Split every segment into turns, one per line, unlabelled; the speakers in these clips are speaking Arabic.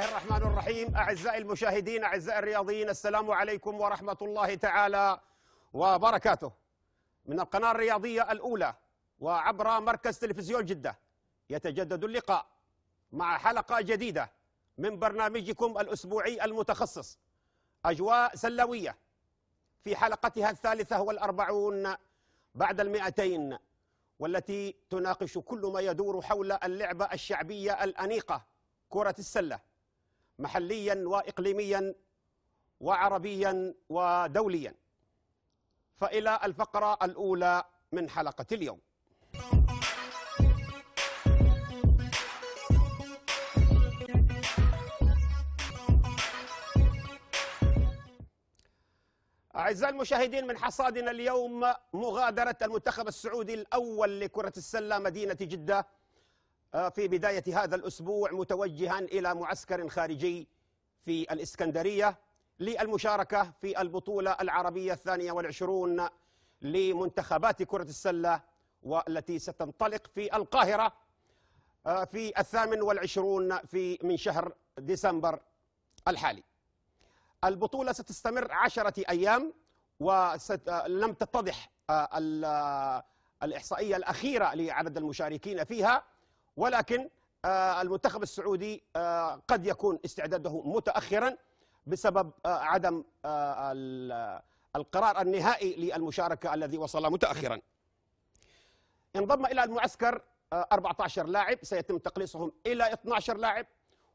الله الرحمن الرحيم أعزائي المشاهدين أعزائي الرياضيين السلام عليكم ورحمة الله تعالى وبركاته من القناة الرياضية الأولى وعبر مركز تلفزيون جدة يتجدد اللقاء مع حلقة جديدة من برنامجكم الأسبوعي المتخصص أجواء سلوية في حلقتها الثالثة والأربعون بعد المئتين والتي تناقش كل ما يدور حول اللعبة الشعبية الأنيقة كرة السلة محليا واقليميا وعربيا ودوليا فالى الفقره الاولى من حلقه اليوم أعزائي المشاهدين من حصادنا اليوم مغادرة المنتخب السعودي الأول لكرة السلة مدينة جدة آه، في بداية هذا الأسبوع متوجها إلى معسكر خارجي في الإسكندرية للمشاركة في البطولة العربية الثانية والعشرون لمنتخبات كرة السلة والتي ستنطلق في القاهرة آه، في الثامن والعشرون في من شهر ديسمبر الحالي البطولة ستستمر عشرة أيام ولم آه، تتضح الإحصائية الأخيرة لعدد المشاركين فيها ولكن آه، المنتخب السعودي آه، قد يكون استعداده متأخرا بسبب آه، عدم القرار النهائي للمشاركة الذي وصل متأخرا انضم إلى المعسكر 14 لاعب سيتم تقليصهم إلى 12 لاعب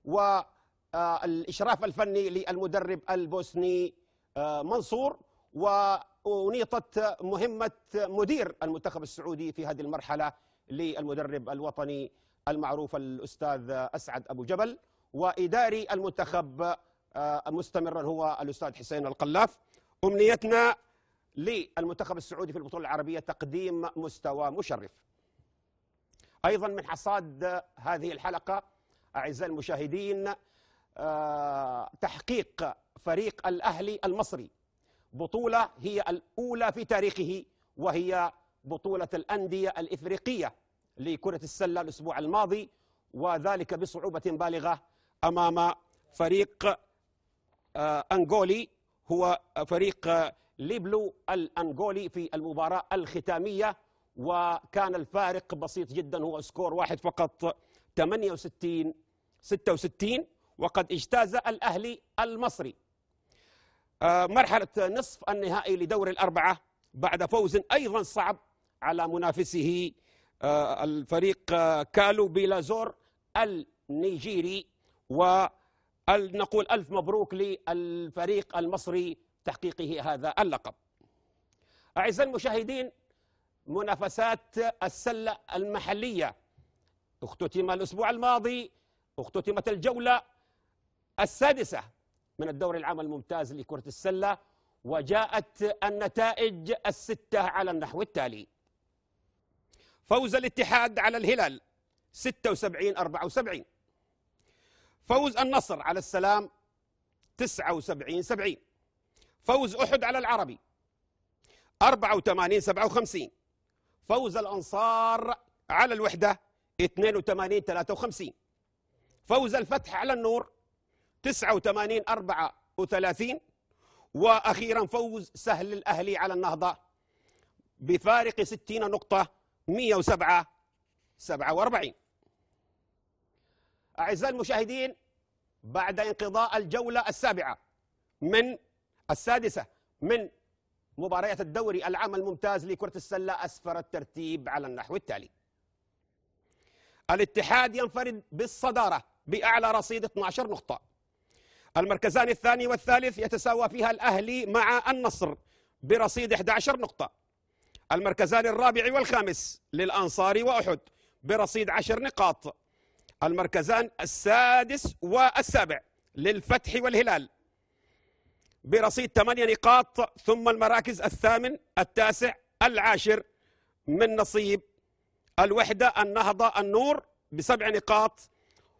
والإشراف الفني للمدرب البوسني منصور وأنيطت مهمة مدير المنتخب السعودي في هذه المرحلة للمدرب الوطني المعروف الأستاذ أسعد أبو جبل وإداري المنتخب آه، مستمرا هو الأستاذ حسين القلاف أمنيتنا للمنتخب السعودي في البطولة العربية تقديم مستوى مشرف أيضا من حصاد هذه الحلقة أعزائي المشاهدين آه، تحقيق فريق الأهلي المصري بطولة هي الأولى في تاريخه وهي بطولة الأندية الإفريقية لكرة السلة الأسبوع الماضي وذلك بصعوبة بالغة أمام فريق آه، أنغولي هو فريق آه، ليبلو الأنغولي في المباراة الختامية وكان الفارق بسيط جدا هو سكور واحد فقط 68 66 وقد اجتاز الأهلي المصري آه، مرحلة نصف النهائي لدور الأربعة بعد فوز أيضا صعب على منافسه آه، الفريق آه، كالو بيلازور النيجيري ونقول ألف مبروك للفريق المصري تحقيقه هذا اللقب أعزائي المشاهدين منافسات السلة المحلية اختتم الأسبوع الماضي اختتمت الجولة السادسة من الدوري العام الممتاز لكرة السلة وجاءت النتائج الستة على النحو التالي فوز الاتحاد على الهلال 76 74 فوز النصر على السلام 79 70 فوز أحد على العربي 84 57 فوز الأنصار على الوحدة 82 53 فوز الفتح على النور 89 34 وأخيرا فوز سهل الأهلي على النهضة بفارق 60 نقطة 107 47 أعزائي المشاهدين بعد انقضاء الجولة السابعة من السادسة من مباريات الدوري العام الممتاز لكرة السلة أسفر الترتيب على النحو التالي الاتحاد ينفرد بالصدارة بأعلى رصيد 12 نقطة المركزان الثاني والثالث يتساوى فيها الأهلي مع النصر برصيد 11 نقطة المركزان الرابع والخامس للأنصار وأحد برصيد عشر نقاط المركزان السادس والسابع للفتح والهلال برصيد ثمانية نقاط ثم المراكز الثامن التاسع العاشر من نصيب الوحدة النهضة النور بسبع نقاط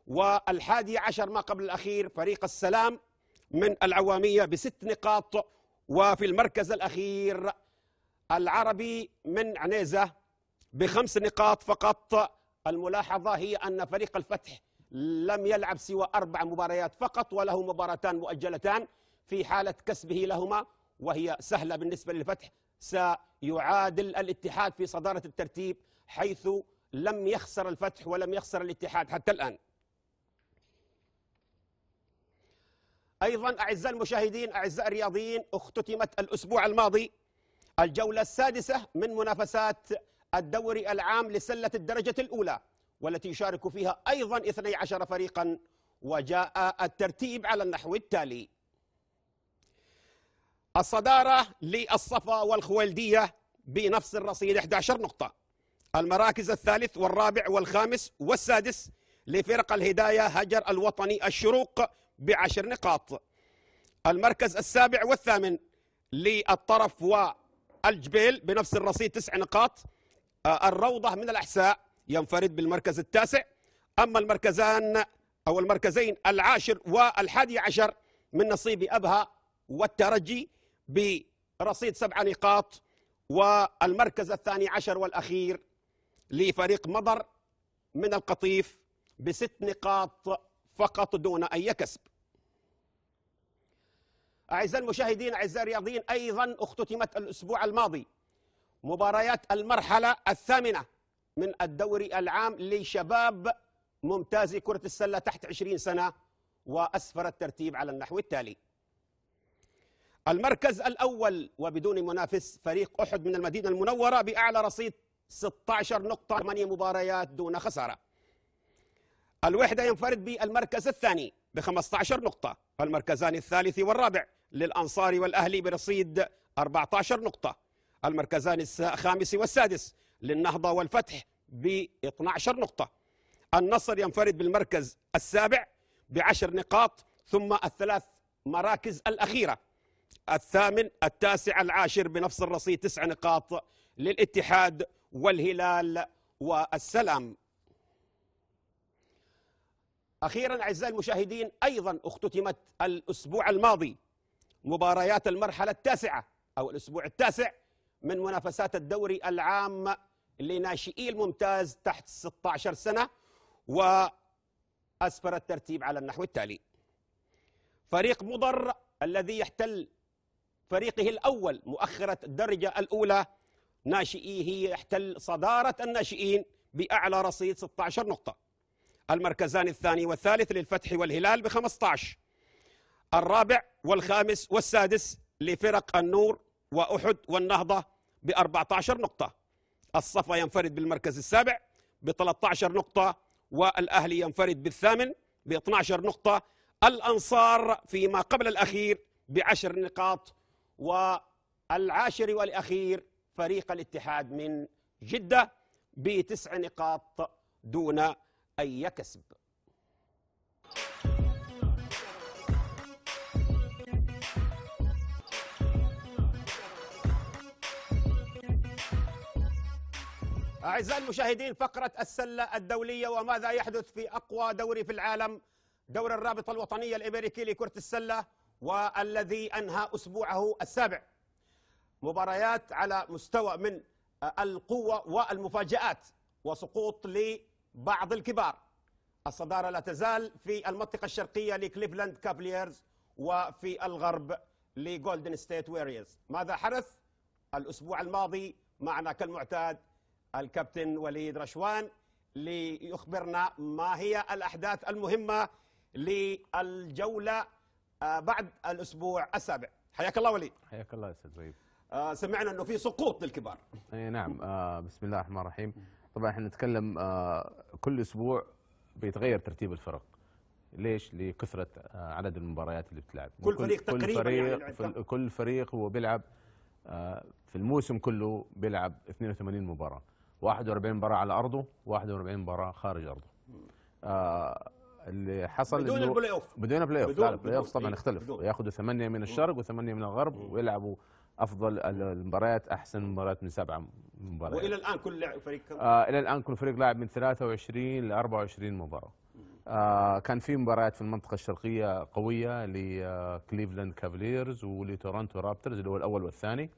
والحادي عشر ما قبل الأخير فريق السلام من العوامية بست نقاط وفي المركز الأخير العربي من عنيزة بخمس نقاط فقط الملاحظة هي أن فريق الفتح لم يلعب سوى أربع مباريات فقط وله مباراتان مؤجلتان في حالة كسبه لهما وهي سهلة بالنسبة للفتح سيعادل الاتحاد في صدارة الترتيب حيث لم يخسر الفتح ولم يخسر الاتحاد حتى الآن أيضا أعزائي المشاهدين أعزائي الرياضيين اختتمت الأسبوع الماضي الجولة السادسة من منافسات الدوري العام لسلة الدرجة الأولى والتي يشارك فيها أيضا 12 فريقا وجاء الترتيب على النحو التالي الصدارة للصفا والخويلدية بنفس الرصيد 11 نقطة المراكز الثالث والرابع والخامس والسادس لفرق الهداية هجر الوطني الشروق بعشر نقاط المركز السابع والثامن للطرف و الجبيل بنفس الرصيد تسع نقاط آه، الروضة من الأحساء ينفرد بالمركز التاسع أما المركزان أو المركزين العاشر والحادي عشر من نصيب أبها والترجي برصيد سبع نقاط والمركز الثاني عشر والأخير لفريق مضر من القطيف بست نقاط فقط دون أي كسب أعزائي المشاهدين أعزائي الرياضيين أيضا اختتمت الأسبوع الماضي مباريات المرحلة الثامنة من الدوري العام لشباب ممتاز كرة السلة تحت 20 سنة وأسفر الترتيب على النحو التالي المركز الأول وبدون منافس فريق أحد من المدينة المنورة بأعلى رصيد 16 نقطة 8 مباريات دون خسارة الوحدة ينفرد بالمركز الثاني ب 15 نقطة المركزان الثالث والرابع للأنصار والأهلي برصيد 14 نقطة المركزان الخامس والسادس للنهضة والفتح ب 12 نقطة النصر ينفرد بالمركز السابع بعشر نقاط ثم الثلاث مراكز الأخيرة الثامن التاسع العاشر بنفس الرصيد تسع نقاط للاتحاد والهلال والسلام أخيرا أعزائي المشاهدين أيضا اختتمت الأسبوع الماضي مباريات المرحلة التاسعة أو الأسبوع التاسع من منافسات الدوري العام لناشئي الممتاز تحت 16 سنة وأسفر الترتيب على النحو التالي فريق مضر الذي يحتل فريقه الأول مؤخرة الدرجة الأولى ناشئيه يحتل صدارة الناشئين بأعلى رصيد 16 نقطة المركزان الثاني والثالث للفتح والهلال ب 15 الرابع والخامس والسادس لفرق النور وأحد والنهضة ب 14 نقطة الصفا ينفرد بالمركز السابع ب 13 نقطة والأهلي ينفرد بالثامن ب 12 نقطة الأنصار فيما قبل الأخير بعشر نقاط والعاشر والأخير فريق الاتحاد من جدة بتسع نقاط دون أن يكسب أعزائي المشاهدين فقرة السلة الدولية وماذا يحدث في أقوى دوري في العالم دور الرابطة الوطنية الأمريكي لكرة السلة والذي أنهى أسبوعه السابع مباريات على مستوى من القوة والمفاجآت وسقوط لي بعض الكبار الصدارة لا تزال في المنطقة الشرقية لكليفلاند كافليرز وفي الغرب لجولدن ستيت ويريز ماذا حدث الأسبوع الماضي معنا كالمعتاد الكابتن وليد رشوان ليخبرنا ما هي الأحداث المهمة للجولة آه، بعد الأسبوع السابع حياك الله وليد
حياك الله أستاذ زيد
آه، سمعنا أنه في سقوط للكبار
إيه، نعم آه، بسم الله الرحمن الرحيم طبعا احنا نتكلم آه، كل اسبوع بيتغير ترتيب الفرق ليش لكثره آه، عدد المباريات اللي بتلعب كل فريق كل تقريبا فريق يعني كل فريق هو بيلعب آه، في الموسم كله بيلعب 82 مباراه 41 مباراه على ارضه 41 مباراه خارج ارضه اللي حصل بدون البلاي اوف بدون بلاي اوف بدون بلاي اوف طبعا يختلف ياخذوا ثمانيه من الشرق وثمانيه من الغرب ويلعبوا افضل المباريات احسن مباريات من سبعه مباريات والى الان كل لاعب فريق كم؟ آه الى الان كل فريق لاعب من 23 ل 24 مباراه آه كان في مباريات في المنطقه الشرقيه قويه لكليفلاند آه، كافاليرز ولتورنتو رابترز اللي هو الاول والثاني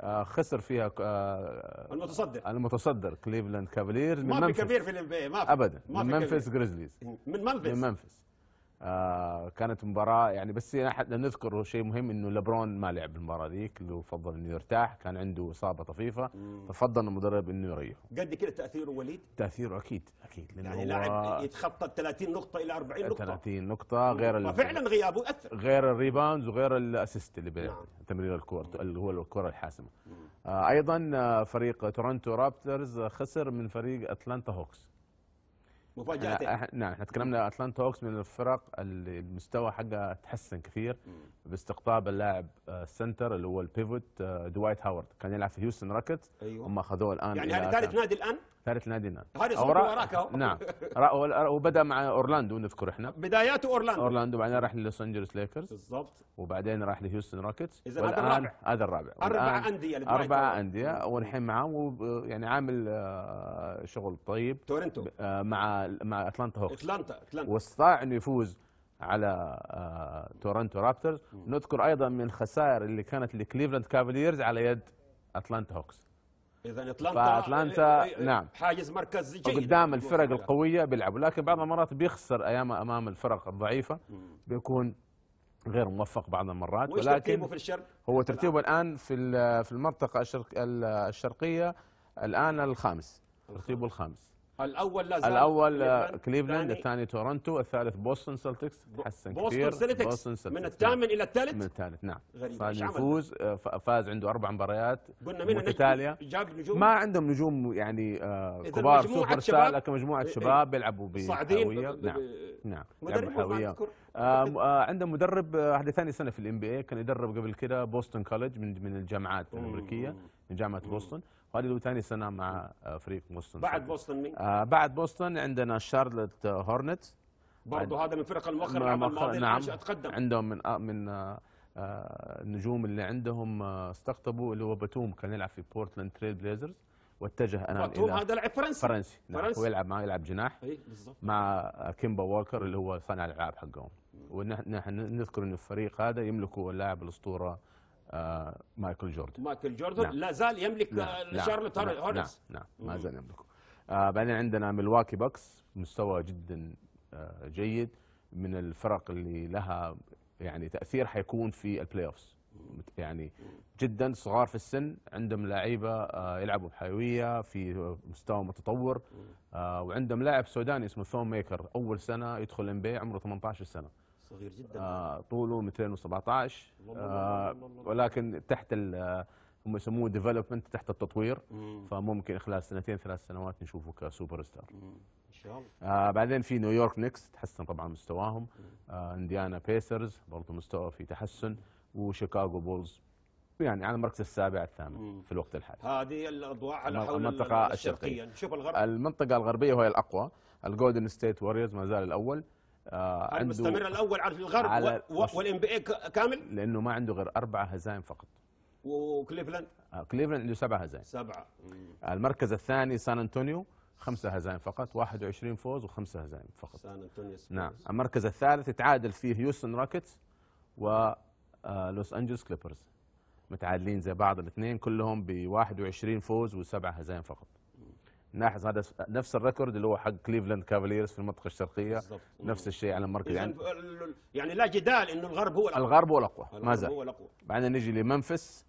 آه خسر فيها آه المتصدر المتصدر كليفلاند كافاليرز من ما في كبير في الام بي إيه، ما في ابدا ما من منفس جريزليز من منفس من منفس آه، كانت مباراه يعني بس نذكر شيء مهم انه لبرون ما لعب المباراه ذيك اللي فضل انه يرتاح كان عنده اصابه طفيفه ففضل المدرب انه يريحه
قد كده تاثيره وليد؟
تاثيره اكيد اكيد لانه يعني لاعب
يتخطى 30 نقطه الى 40 نقطه 30
نقطه غير فعلا غيابه اثر غير الريباوندز وغير الاسيست اللي نعم. تمرير الكور اللي هو الكره الحاسمه آه ايضا آه، فريق تورنتو رابترز خسر من فريق اتلانتا هوكس
مفاجاتين نعم
احنا تكلمنا اتلانتا هوكس من الفرق اللي المستوى حقها تحسن كثير باستقطاب اللاعب السنتر آه، اللي هو البيفوت دوايت هاورد كان يلعب في هيوستن راكتس أيوة. هم اخذوه الان يعني هذا ثالث نادي الان ثالث هاري هذا وراك نعم وبدا مع اورلاندو نذكر احنا بداياته اورلاندو اورلاندو بعدين راح للوس انجلوس ليكرز بالضبط وبعدين راح لهيوستن روكيتس اذا هذا الرابع هذا الرابع اربع انديه اربع انديه والحين معاه يعني عامل آه، شغل طيب تورنتو آه، مع مع اتلانتا هوكس اتلانتا اتلانتا واستطاع انه يفوز على آه، تورنتو رابترز نذكر ايضا من الخسائر اللي كانت لكليفلاند كافاليرز على يد اتلانتا هوكس اذا اطلانتا فاتلانتا إيه، إيه، إيه، نعم حاجز مركزي جيد قدام الفرق القويه بيلعبوا لكن بعض المرات بيخسر ايام امام الفرق الضعيفه بيكون غير موفق بعض المرات ولكن في الشرق؟ هو ترتيبه الان في في المنطقه الشرق الشرقيه الان الخامس ترتيبه الخامس الاول لا الاول آه، كليفلاند الثاني تورنتو الثالث بوسطن سلتكس تحسن كثير بوسطن سلتكس من نعم. الثامن الى الثالث من الثالث نعم غريب صار يفوز آه، فاز عنده اربع مباريات قلنا من ايطاليا جاب نجوم ما عندهم نجوم يعني آه، كبار سوبر ستار لكن مجموعه إيه، إيه. شباب بيلعبوا صاعدين نعم نعم بحاويه عنده مدرب هذه ثاني سنه في الام بي اي كان يدرب قبل كده بوسطن كولج من من الجامعات الامريكيه من جامعه بوسطن وهذه له ثاني سنه مع آه، فريق بوسطن بعد بوسطن مين؟ آه بعد بوسطن عندنا شارلوت هورنت برضه هذا من فرق المؤخره العام الماضي نعم اتقدم عندهم من آه من آه, آه، النجوم اللي عندهم آه، استقطبوا اللي هو باتوم كان يلعب في بورتلاند تريل بليزرز واتجه انا باتوم هذا لاعب فرنسي فرنسي نعم فرنسي هو يلعب مع يلعب جناح اي بالضبط مع كيمبا ووكر اللي هو صانع الالعاب حقهم ونحن نذكر ان الفريق هذا يملكه اللاعب الاسطوره آه مايكل جوردن
مايكل جوردن نعم. لا زال يملك نعم، نعم، شارلوت نعم. هورنس نعم, ما زال
يملكه آه بعدين عندنا ملواكي بوكس مستوى جدا آه جيد من الفرق اللي لها يعني تاثير حيكون في البلاي اوفز يعني جدا صغار في السن عندهم لعيبه آه، يلعبوا بحيويه في مستوى متطور آه، وعندهم لاعب سوداني اسمه ثوم ميكر اول سنه يدخل ام بي عمره 18 سنه صغير جدا آه طوله 217 آه ولكن تحت آه، هم يسموه ديفلوبمنت تحت التطوير مم. فممكن خلال سنتين ثلاث سنوات نشوفه كسوبر ستار ان شاء الله آه بعدين في نيويورك نيكس تحسن طبعا مستواهم آه انديانا بيسرز برضه مستوى في تحسن وشيكاغو بولز يعني على المركز السابع الثامن مم. في الوقت الحالي
هذه الاضواء على حول المنطقه الشرقيه نشوف الغرب
المنطقه الغربيه وهي الاقوى الجولدن ستيت ووريرز ما زال الاول آه عنده مستمر الاول على الغرب والان بي اي كامل لانه ما عنده غير اربع هزائم فقط
وكليفلاند
آه كليفلاند عنده سبع هزائم سبعه آه، المركز الثاني سان انطونيو خمسة هزائم فقط 21 فوز وخمسة هزائم فقط
سان انطونيو نعم
المركز الثالث يتعادل فيه هيوستن راكيتس و آه، لوس انجلوس كليبرز متعادلين زي بعض الاثنين كلهم ب 21 فوز وسبع هزائم فقط ناحز هذا نفس الريكورد اللي هو حق كليفلاند كافاليرز في المنطقه الشرقيه بالزبط. نفس الشيء على المركز يعني
يعني لا جدال انه الغرب هو الاقوى
الغرب هو الاقوى ما زال هو الاقوى بعدين نجي لمنفس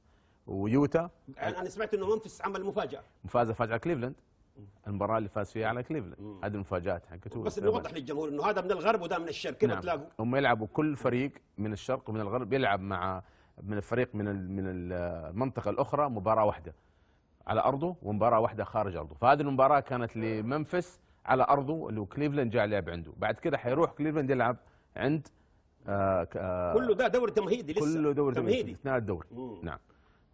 ويوتا
يعني انا سمعت انه منفس عمل مفاجاه
مفاجاه فاجعه كليفلاند المباراه اللي فاز فيها على كليفلاند هذه المفاجات حقته يعني بس نوضح
للجمهور انه هذا من الغرب وده من الشرق كذا نعم. تلاقوا
هم يلعبوا كل فريق من الشرق ومن الغرب يلعب مع من الفريق من من المنطقه الاخرى مباراه واحده على ارضه ومباراه واحده خارج ارضه فهذه المباراه كانت لمنفس على ارضه اللي كليفلاند جاء لعب عنده بعد كده حيروح كليفلاند يلعب عند آه، آه، كله ده
دوري تمهيدي لسه كله دوري تمهيدي
اثناء الدوري نعم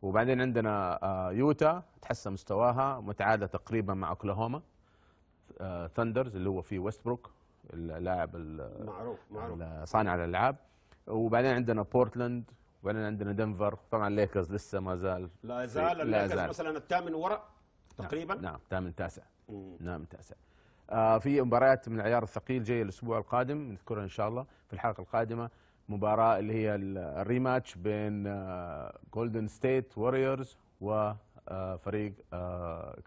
وبعدين عندنا آه، يوتا تحسن مستواها متعادله تقريبا مع اوكلاهوما ثاندرز ثندرز اللي هو في ويستبروك اللاعب معروف معروف صانع الالعاب وبعدين عندنا بورتلاند وبعدين عندنا دنفر طبعا ليكرز لسه ما زال لا زال الليكرز مثلا
الثامن وراء نعم، تقريبا نعم
ثامن تاسع نعم تاسع آه في مباريات من العيار الثقيل جايه الاسبوع القادم نذكرها ان شاء الله في الحلقه القادمه مباراه اللي هي الريماتش بين جولدن ستيت ووريرز وفريق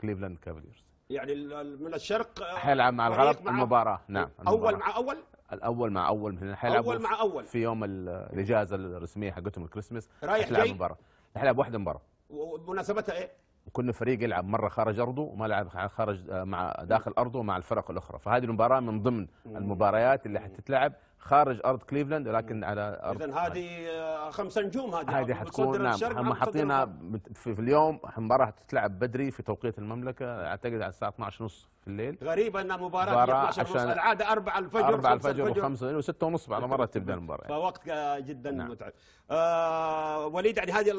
كليفلاند كافاليرز
يعني من الشرق آه، حيلعب مع الغرب المباراه نعم اول مع اول
الاول مع اول هنا حيلعبوا اول مع اول في يوم الاجازه الرسميه حقتهم الكريسماس رايح جاي مباراه حيلعب واحده مباراه
ومناسبتها ايه؟
وكل فريق يلعب مره خارج ارضه وما لعب خارج آه، مع داخل ارضه مع الفرق الاخرى فهذه المباراه من ضمن المباريات اللي حتتلعب خارج ارض كليفلاند لكن على ارض اذا هذه
آه، خمسه نجوم هذه هذه حتكون نعم هم حاطينها
في اليوم المباراه تتلعب بدري في توقيت المملكه اعتقد على الساعه 12 ونص في الليل غريبه ان مباراه 12 ونص العاده
4 الفجر 4 الفجر
و5 و6 ونص على مره تبدا المباراه
فوقت جدا نعم. متعب آه وليد يعني هذه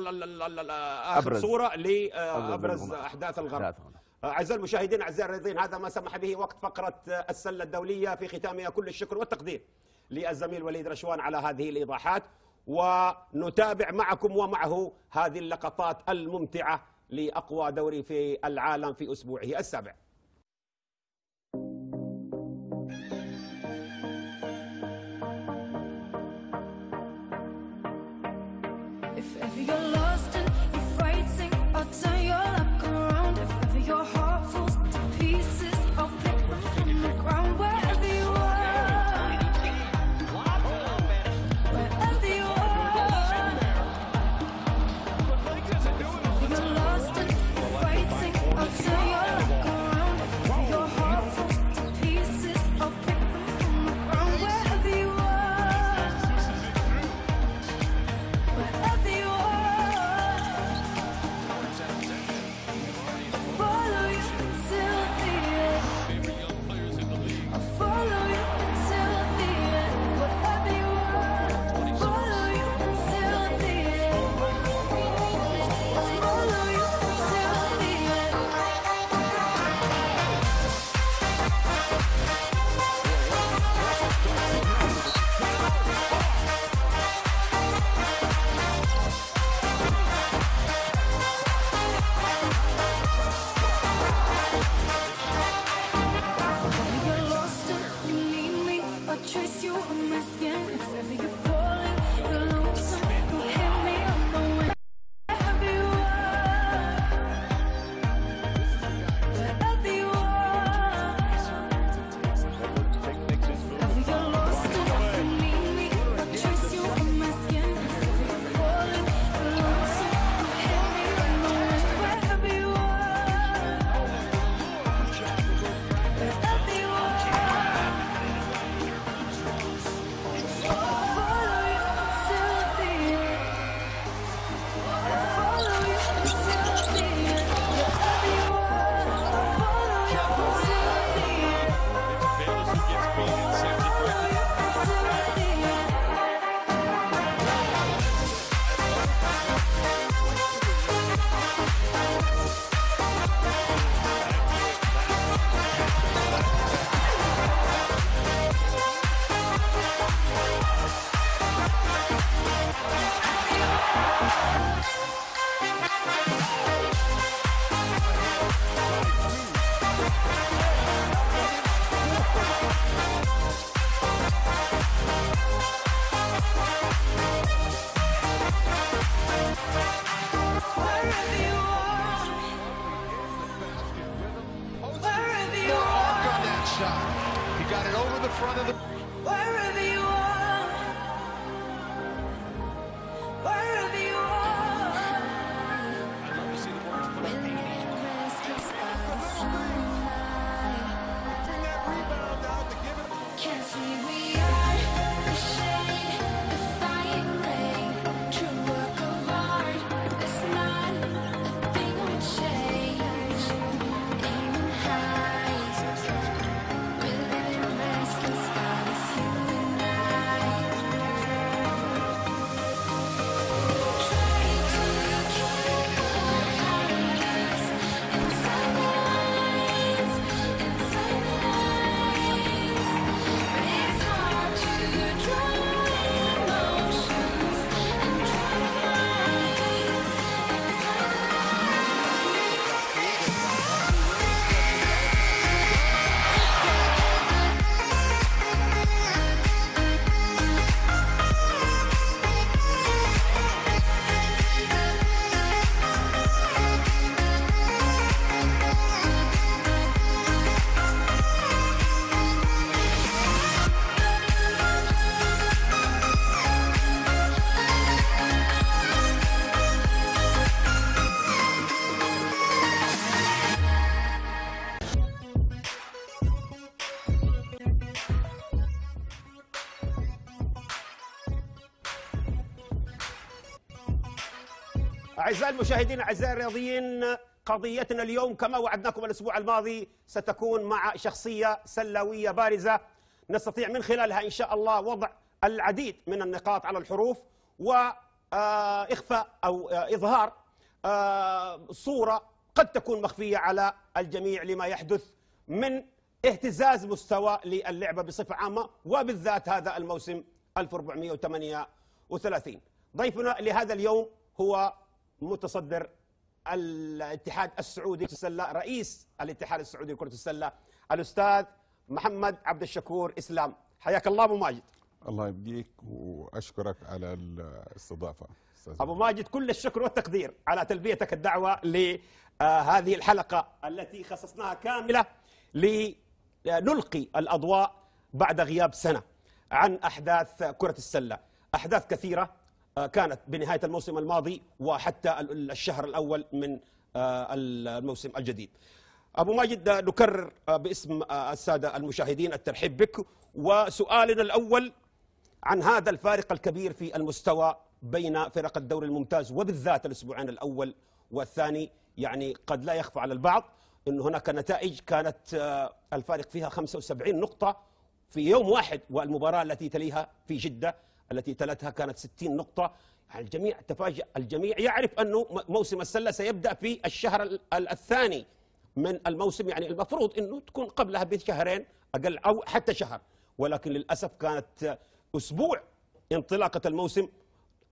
اخر صوره لابرز آه، احداث الغرب آه، أعزائي المشاهدين أعزائي الرياضيين هذا ما سمح به وقت فقرة السلة الدولية في ختامها كل الشكر والتقدير للزميل وليد رشوان على هذه الإيضاحات ونتابع معكم ومعه هذه اللقطات الممتعة لأقوى دوري في العالم في أسبوعه السابع مشاهدينا الاعزاء الرياضيين قضيتنا اليوم كما وعدناكم الاسبوع الماضي ستكون مع شخصيه سلاويه بارزه نستطيع من خلالها ان شاء الله وضع العديد من النقاط على الحروف واخفاء آه، او آه، اظهار آه، صوره قد تكون مخفيه على الجميع لما يحدث من اهتزاز مستوى للعبه بصفه عامه وبالذات هذا الموسم 1438 ضيفنا لهذا اليوم هو متصدر الاتحاد السعودي لكرة السلة رئيس الاتحاد السعودي لكرة السلة الأستاذ محمد عبد الشكور إسلام حياك الله أبو ماجد
الله يبقيك وأشكرك
على الاستضافة أبو ماجد كل الشكر والتقدير على تلبيتك الدعوة لهذه الحلقة التي خصصناها كاملة لنلقي الأضواء بعد غياب سنة عن أحداث كرة السلة أحداث كثيرة آه، كانت بنهاية الموسم الماضي وحتى الشهر الأول من آه، الموسم الجديد أبو ماجد آه، نكرر باسم السادة المشاهدين الترحيب بك وسؤالنا الأول عن هذا الفارق الكبير في المستوى بين فرق الدوري الممتاز وبالذات الأسبوعين الأول والثاني يعني قد لا يخفى على البعض أن هناك نتائج كانت الفارق فيها 75 نقطة في يوم واحد والمباراة التي تليها في جدة التي تلتها كانت 60 نقطة الجميع تفاجأ الجميع يعرف أنه موسم السلة سيبدأ في الشهر الثاني من الموسم يعني المفروض أنه تكون قبلها بشهرين أقل أو حتى شهر ولكن للأسف كانت أسبوع انطلاقة الموسم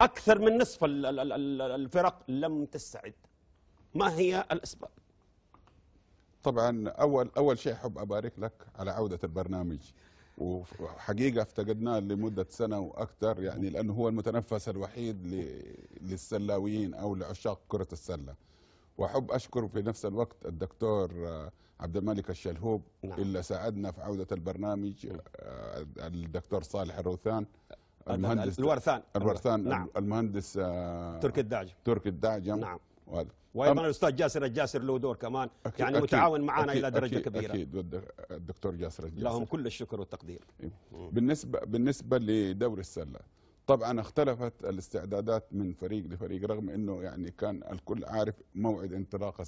أكثر من نصف الفرق لم تستعد
ما هي الأسباب؟ طبعا أول أول شيء أحب أبارك لك على عودة البرنامج وحقيقه افتقدناه لمده سنه واكثر يعني لانه هو المتنفس الوحيد للسلاويين او لعشاق كره السله. واحب اشكر في نفس الوقت الدكتور آه، عبد الملك الشلهوب نعم. اللي ساعدنا في عوده البرنامج نعم. آه، الدكتور صالح الروثان آه، المهندس الورثان الورثان نعم. المهندس تركي الدعجم تركي الدعجم نعم وايضا
الاستاذ جاسر الجاسر له دور كمان أكيد يعني أكيد متعاون معنا أكيد الى درجه أكيد كبيره
اكيد الدكتور جاسر الجاسر لهم كل
الشكر والتقدير
بالنسبه بالنسبه لدور السله طبعا اختلفت الاستعدادات من فريق لفريق رغم انه يعني كان الكل عارف موعد انطلاق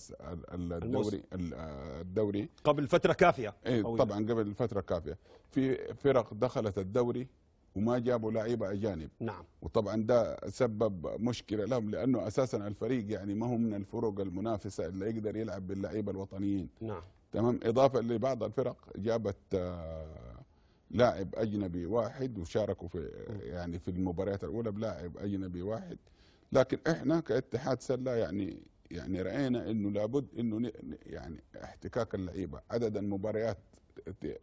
الدوري الدوري قبل فتره كافيه إيه، طبعا قبل فتره كافيه في فرق دخلت الدوري وما جابوا لعيبه اجانب نعم وطبعا ده سبب مشكله لهم لانه اساسا الفريق يعني ما هو من الفرق المنافسه اللي يقدر يلعب باللعيبه الوطنيين نعم تمام اضافه لبعض الفرق جابت آه، لاعب اجنبي واحد وشاركوا في يعني في المباريات الاولى بلاعب اجنبي واحد لكن احنا كاتحاد سله يعني يعني راينا انه لابد انه يعني احتكاك اللعيبه عدد المباريات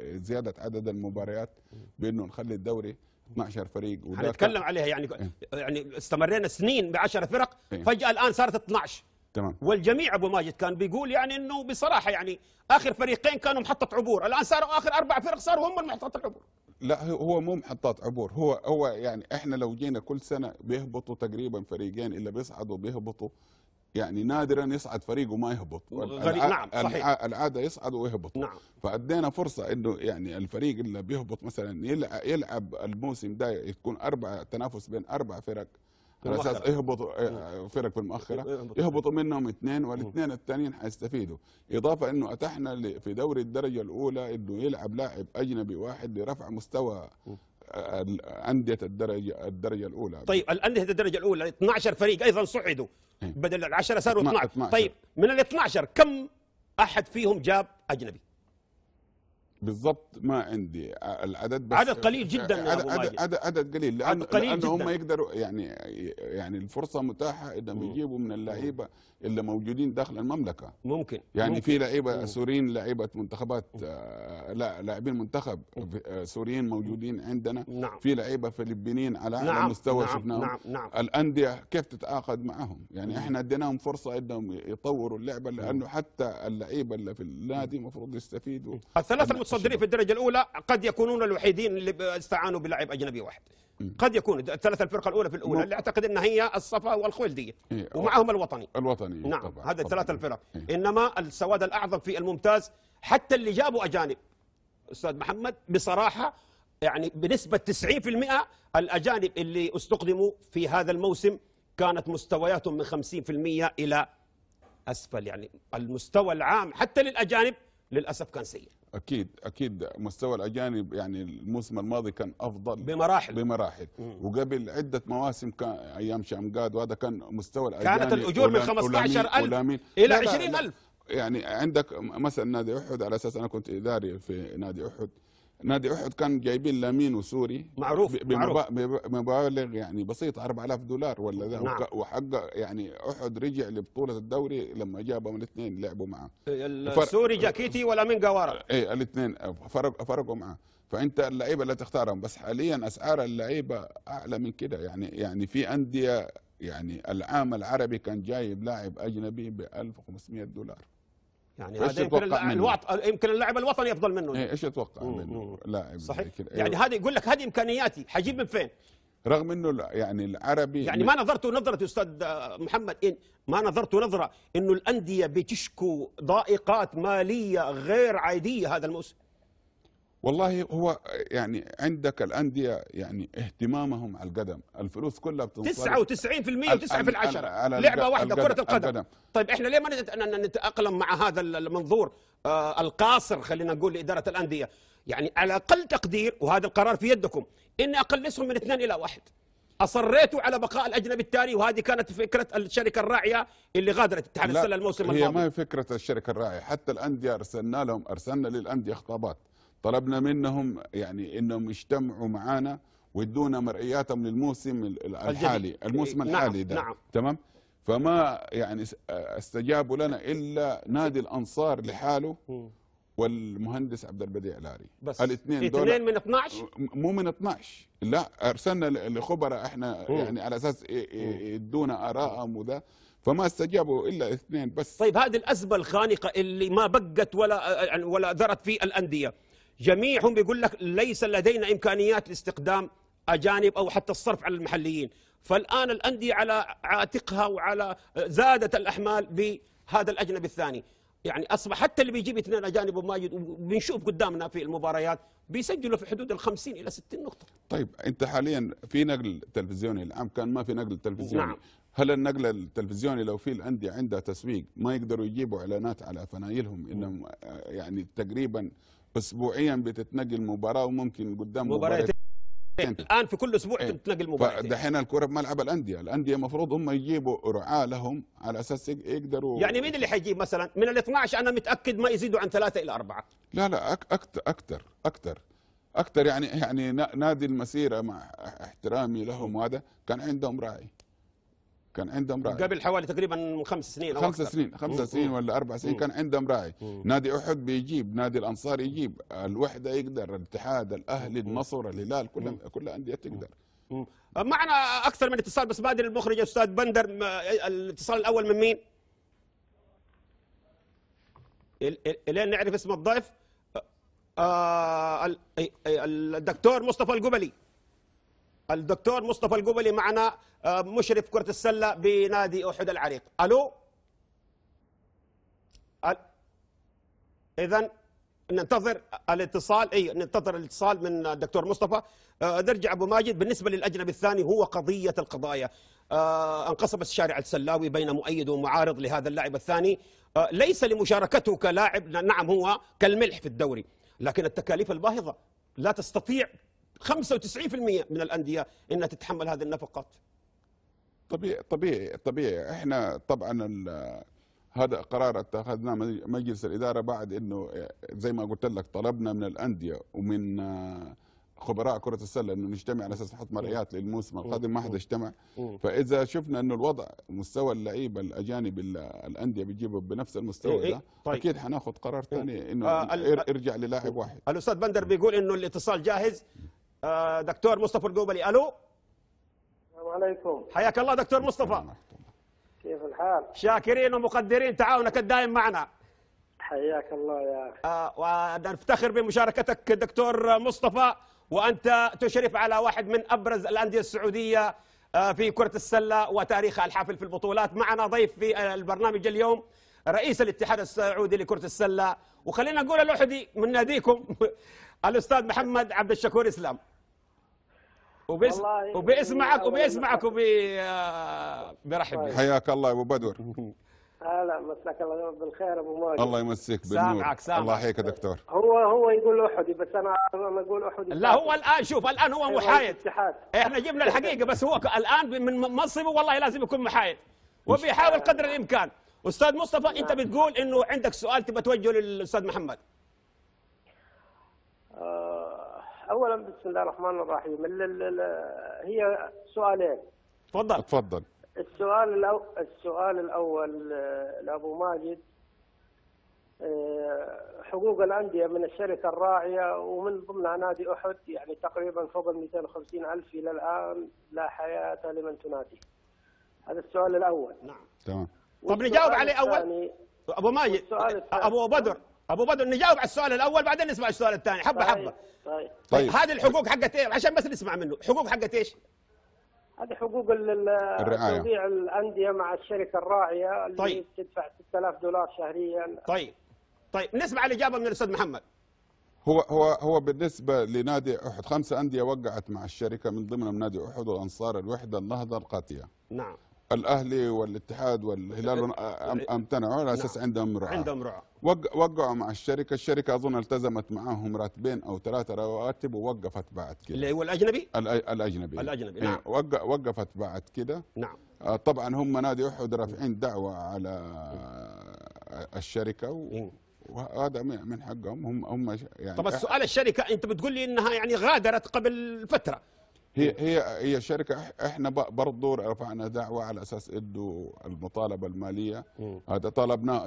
زياده عدد المباريات بانه نخلي الدوري 12 فريق هنتكلم عليها يعني إيه؟
يعني استمرينا سنين ب 10 فرق إيه؟ فجاه الان صارت 12
تمام والجميع
ابو ماجد كان بيقول يعني انه بصراحه يعني اخر فريقين كانوا محطه عبور الان صاروا اخر اربع فرق صاروا هم محطات العبور
لا هو مو محطات عبور هو هو يعني احنا لو جينا كل سنه بيهبطوا تقريبا فريقين اللي بيصعدوا بيهبطوا يعني نادرا يصعد فريق وما يهبط نعم صحيح العاده يصعد ويهبط نعم فادينا فرصه انه يعني الفريق اللي بيهبط مثلا يلعب, يلعب الموسم ده يكون اربع تنافس بين اربع فرق على اساس يهبطوا آه، نعم. فرق في المؤخره يهبطوا منهم اثنين نعم. والاثنين الثانيين حيستفيدوا اضافه انه اتحنا في دوري الدرجه الاولى انه يلعب لاعب اجنبي واحد لرفع مستوى نعم. آه، انديه الدرجه الدرجه الاولى
طيب الانديه الدرجه الاولى 12 فريق ايضا صعدوا إيه. بدل العشرة صاروا 12. 12 طيب من ال 12 كم أحد فيهم جاب أجنبي
بالضبط ما عندي العدد بس عدد قليل جدا يا عدد, عدد, عدد, عدد قليل لأن, عدد قليل لأن جداً. هم يقدروا يعني يعني الفرصة متاحة إنهم يجيبوا من اللعيبة اللي موجودين داخل المملكه ممكن يعني ممكن. في لعيبه سوريين لعيبه منتخبات آه، لا لاعبين منتخب آه، سوريين موجودين عندنا نعم. في لعيبه فلبينيين على نعم. اعلى مستوى نعم. شفناهم نعم. نعم. الانديه كيف تتعاقد معهم يعني احنا اديناهم فرصه انهم يطوروا اللعبه لانه حتى اللعيبه اللي في النادي المفروض يستفيدوا
الثلاثه المتصدرين في الدرجه الاولى قد يكونون الوحيدين اللي استعانوا بلاعب اجنبي واحد قد يكون الثلاثه الفرقه الاولى في الاولى اللي اعتقد انها هي الصفا والخويلديه إيه، ومعهم الوطني الوطني نعم طبعا هذا الثلاثه الفرق إيه. انما السواد الاعظم في الممتاز حتى اللي جابوا اجانب استاذ محمد بصراحه يعني بنسبه 90% الاجانب اللي استخدموا في هذا الموسم كانت مستوياتهم من 50% الى
اسفل يعني المستوى العام حتى للاجانب للاسف كان سيء اكيد اكيد مستوى الاجانب يعني الموسم الماضي كان افضل بمراحل بمراحل مم. وقبل عده مواسم كان ايام شامقاد وهذا كان مستوى الاجانب كانت الاجور من 15000 الى 20000 يعني عندك مثلا نادي احد على اساس انا كنت اداري في نادي احد نادي احد كان جايبين لامين وسوري معروف بمبالغ يعني بسيطه 4000 دولار ولا ذا نعم. وحق يعني احد رجع لبطوله الدوري لما جابهم الاثنين لعبوا معاه السوري جاكيتي ولامين جوارا اي الاثنين فرق فرقوا معاه فانت اللعيبه اللي تختارهم بس حاليا اسعار اللعيبه اعلى من كده يعني يعني في انديه يعني العام العربي كان جايب لاعب اجنبي ب 1500 دولار يعني هذا يمكن الوط...
يمكن اللاعب الوطني افضل منه ايه
ايش اتوقع منه لاعب صحيح إيه. يعني هذا
يقول لك هذه امكانياتي حجيب من فين
رغم انه يعني العربي يعني ما
نظرت نظره استاذ آه، محمد إن ما نظرت نظره انه الانديه بتشكو ضائقات ماليه غير عاديه هذا الموسم
والله هو يعني عندك الانديه يعني اهتمامهم على القدم، الفلوس كلها بتنصرف 99% وتسعه في العشره على لعبه واحده القدم. كره القدم. القدم
طيب احنا ليه ما نتاقلم مع هذا المنظور آه القاصر خلينا نقول لاداره الانديه، يعني على اقل تقدير وهذا القرار في يدكم اني اقلصهم من اثنين الى واحد. اصريتوا على بقاء الاجنبي الثاني وهذه كانت فكره الشركه الراعيه اللي غادرت اتحاد السله الموسم الماضي. هي ما هي
فكره الشركه الراعيه، حتى الانديه ارسلنا لهم ارسلنا للانديه خطابات. طلبنا منهم يعني انهم يجتمعوا معانا ويدونا مرئياتهم للموسم الحالي الموسم إيه، نعم، الحالي نعم. ده نعم. تمام فما يعني استجابوا لنا الا نادي الانصار لحاله والمهندس عبد البديع لاري بس الاثنين دول اثنين
من 12
مو من 12 لا ارسلنا لخبراء احنا يعني على اساس يدونا ارائهم وذا فما استجابوا الا اثنين بس طيب هذه الازمه الخانقه اللي ما بقت ولا يعني ولا ذرت في الانديه
جميعهم بيقول لك ليس لدينا إمكانيات لاستقدام أجانب أو حتى الصرف على المحليين فالآن الأندية على عاتقها وعلى زادت الأحمال بهذا الأجنبي الثاني يعني أصبح حتى اللي بيجيب اثنين أجانب وما بنشوف قدامنا في المباريات بيسجلوا في حدود ال 50 إلى 60 نقطة
طيب أنت حاليا في نقل تلفزيوني العام كان ما في نقل تلفزيوني نعم. هل النقل التلفزيوني لو في الأندية عندها تسويق ما يقدروا يجيبوا إعلانات على فنايلهم إنهم يعني تقريبا اسبوعيا بتتنقل مباراه وممكن قدام مباراتين الان
في كل اسبوع بتتنقل إيه. مباراه دحين
الكره بملعب الانديه، الانديه المفروض هم يجيبوا رعاه لهم على اساس يقدروا يعني مين
اللي حيجيب مثلا؟ من ال 12 انا متاكد ما يزيدوا عن ثلاثه الى اربعه
لا لا اكثر اكثر اكثر اكثر يعني يعني نادي المسيره مع احترامي لهم وهذا كان عندهم راعي كان عنده مراعي قبل
حوالي تقريبا خمس سنين خمس أكثر. سنين خمس سنين ولا اربع سنين مم. كان عنده مراعي نادي
احد بيجيب نادي الانصار يجيب الوحده يقدر الاتحاد الاهلي النصر الهلال كل كل الانديه تقدر مم.
أه، معنا اكثر من اتصال بس بادر المخرج استاذ بندر الاتصال الاول من مين؟ الين نعرف اسم الضيف آه, أه، الدكتور مصطفى القبلي الدكتور مصطفى القبلي معنا آه، مشرف كرة السلة بنادي أحد العريق ألو أل... إذا ننتظر الاتصال اي ننتظر الاتصال من الدكتور مصطفى آه، نرجع ابو ماجد بالنسبه للاجنبي الثاني هو قضيه القضايا آه، انقسم الشارع السلاوي بين مؤيد ومعارض لهذا اللاعب الثاني ليس لمشاركته كلاعب نعم هو كالملح في الدوري لكن التكاليف الباهظه لا تستطيع 95% من الانديه انها تتحمل هذه النفقات
طبيعي طبيعي طبيعي احنا طبعا هذا قرار اتخذناه مجلس الاداره بعد انه زي ما قلت لك طلبنا من الانديه ومن آه، خبراء كرة السلة انه نجتمع على اساس نحط مرئيات للموسم القادم ما حد اجتمع فاذا شفنا انه الوضع مستوى اللعيبه الاجانب الانديه بيجيبوا بنفس المستوى إيه، إيه، ده طيب. اكيد حناخذ قرار ثاني انه آه ارجع للاعب واحد الاستاذ
بندر بيقول انه الاتصال جاهز آه، دكتور مصطفى القوبلي الو
السلام عليكم
حياك الله دكتور مصطفى
كيف الحال
شاكرين ومقدرين
تعاونك الدائم معنا حياك الله يا اخي
آه ونفتخر بمشاركتك دكتور مصطفى وانت تشرف على واحد من ابرز الانديه السعوديه آه، في كرة السلة وتاريخها الحافل في البطولات معنا ضيف في البرنامج اليوم رئيس الاتحاد السعودي لكرة السلة وخلينا نقول الوحدي من ناديكم الأستاذ محمد عبد الشكور إسلام وبيس إيه، وبيسمعك إيه، وبيسمعك وبي آه، برحب طيب. حياك
الله يا ابو بدر
هلا مساك الله بالخير ابو ماجد الله يمسيك بالنور سامعك سامعك الله يحييك يا دكتور هو هو يقول احدي بس انا ما اقول احدي لا هو الان شوف الان هو إيه، محايد احنا جبنا الحقيقه بس هو
الان من منصبه والله لازم يكون محايد وبيحاول قدر الامكان استاذ مصطفى انت نعم. بتقول انه عندك سؤال تبى توجهه للاستاذ محمد
آه، اولا بسم الله الرحمن الرحيم هي سؤالين
تفضل تفضل
السؤال الأول السؤال الاول آه، لابو ماجد آه، حقوق الانديه من الشركه الراعيه ومن ضمنها نادي احد يعني تقريبا فوق ال 250 الف الى الان لا حياه لمن تنادي. هذا السؤال الاول. نعم. تمام.
طب نجاوب عليه اول. ابو ماجد ابو بدر ابو بدر نجاوب على السؤال الاول بعدين نسمع السؤال الثاني حبه طيب حبه
طيب طيب, طيب. هذه الحقوق
حقت ايه عشان بس نسمع منه حقوق حقت ايش؟
هذه حقوق الرعايه توزيع الانديه مع الشركه الراعيه اللي طيب. تدفع 6000 دولار شهريا
طيب
طيب نسمع الاجابه من الاستاذ محمد
هو هو هو بالنسبه لنادي احد خمسه انديه وقعت مع الشركه من ضمنهم نادي احد والانصار الوحده النهضه القاطيه نعم الاهلي والاتحاد والهلال امتنعوا على نعم. اساس عندهم رعاه عندهم رعاه وقعوا مع الشركه، الشركه اظن التزمت معاهم راتبين او ثلاثه رواتب ووقفت بعد كده. اللي هو الاجنبي؟ الاجنبي الاجنبي إيه، نعم وقفت بعد كده نعم آه، طبعا هم نادي احد رافعين دعوه على الشركه و... إيه. وهذا من حقهم هم هم يعني طب السؤال
الشركه انت بتقول لي انها يعني غادرت قبل فتره
هي إيه. هي هي شركه احنا برضه رفعنا دعوه على اساس ادوا المطالبه الماليه هذا طلبناه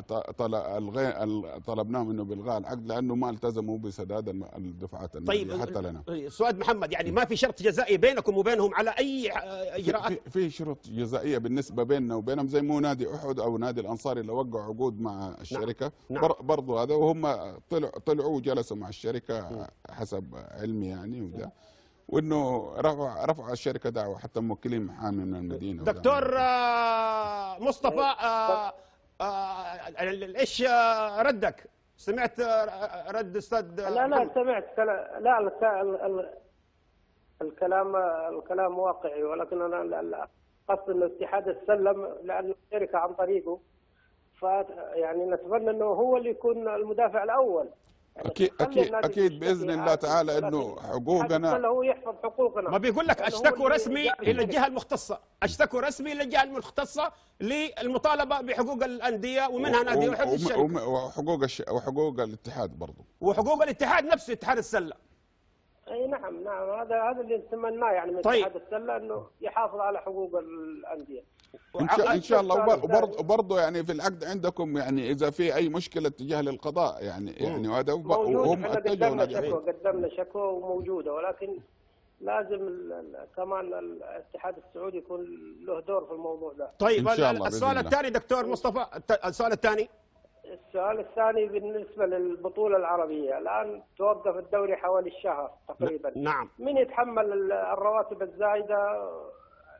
طلبناهم انه بالغاء العقد لانه ما التزموا بسداد الدفعات الماليه طيب حتى لنا
سؤال محمد يعني ما في شرط جزائي بينكم وبينهم على اي اجراءات
في, في شروط جزائيه بالنسبه بيننا وبينهم زي مو نادي احد او نادي الانصاري اللي وقعوا عقود مع نعم، الشركه نعم. برضه هذا وهم طلعوا طلعوا وجلسوا مع الشركه حسب علمي يعني وده وانه رفع رفع الشركه دعوه حتى موكلين محامي من المدينه دكتور آه مصطفى آه
آه ايش آه، ردك؟ سمعت آه، رد استاذ آه، لا لا سمعت
لا الكلام الكلام, واقعي ولكن انا قصد انه الاتحاد تسلم لان الشركه عن طريقه ف يعني نتمنى انه هو اللي يكون المدافع الاول
اكيد اكيد اكيد باذن الله
تعالى انه
حقوقنا
هو يحفظ حقوقنا ما بيقول لك اشتكوا رسمي الى يعني الجهه يعني
المختصه اشتكوا رسمي الى الجهه المختصه للمطالبه بحقوق الانديه ومنها
نادي وحقوق وحقوق الش... وحقوق الاتحاد برضه وحقوق الاتحاد نفسه اتحاد السله
اي نعم نعم هذا هذا اللي نتمناه يعني من طيب. اتحاد السله انه يحافظ على حقوق الانديه ان شاء, إن شاء الله وبرضه
برضه يعني في العقد عندكم يعني اذا في اي مشكله تجاه للقضاء يعني مم. يعني وهذا وهم قدمنا يعني. شكوى
قدمنا شكوى وموجوده ولكن لازم كمان الاتحاد السعودي يكون له دور في الموضوع ده طيب إن شاء الله السؤال الثاني
دكتور مصطفى السؤال الثاني
السؤال الثاني بالنسبة للبطولة العربية الآن توقف الدوري حوالي الشهر تقريبا نعم من يتحمل الرواتب الزايدة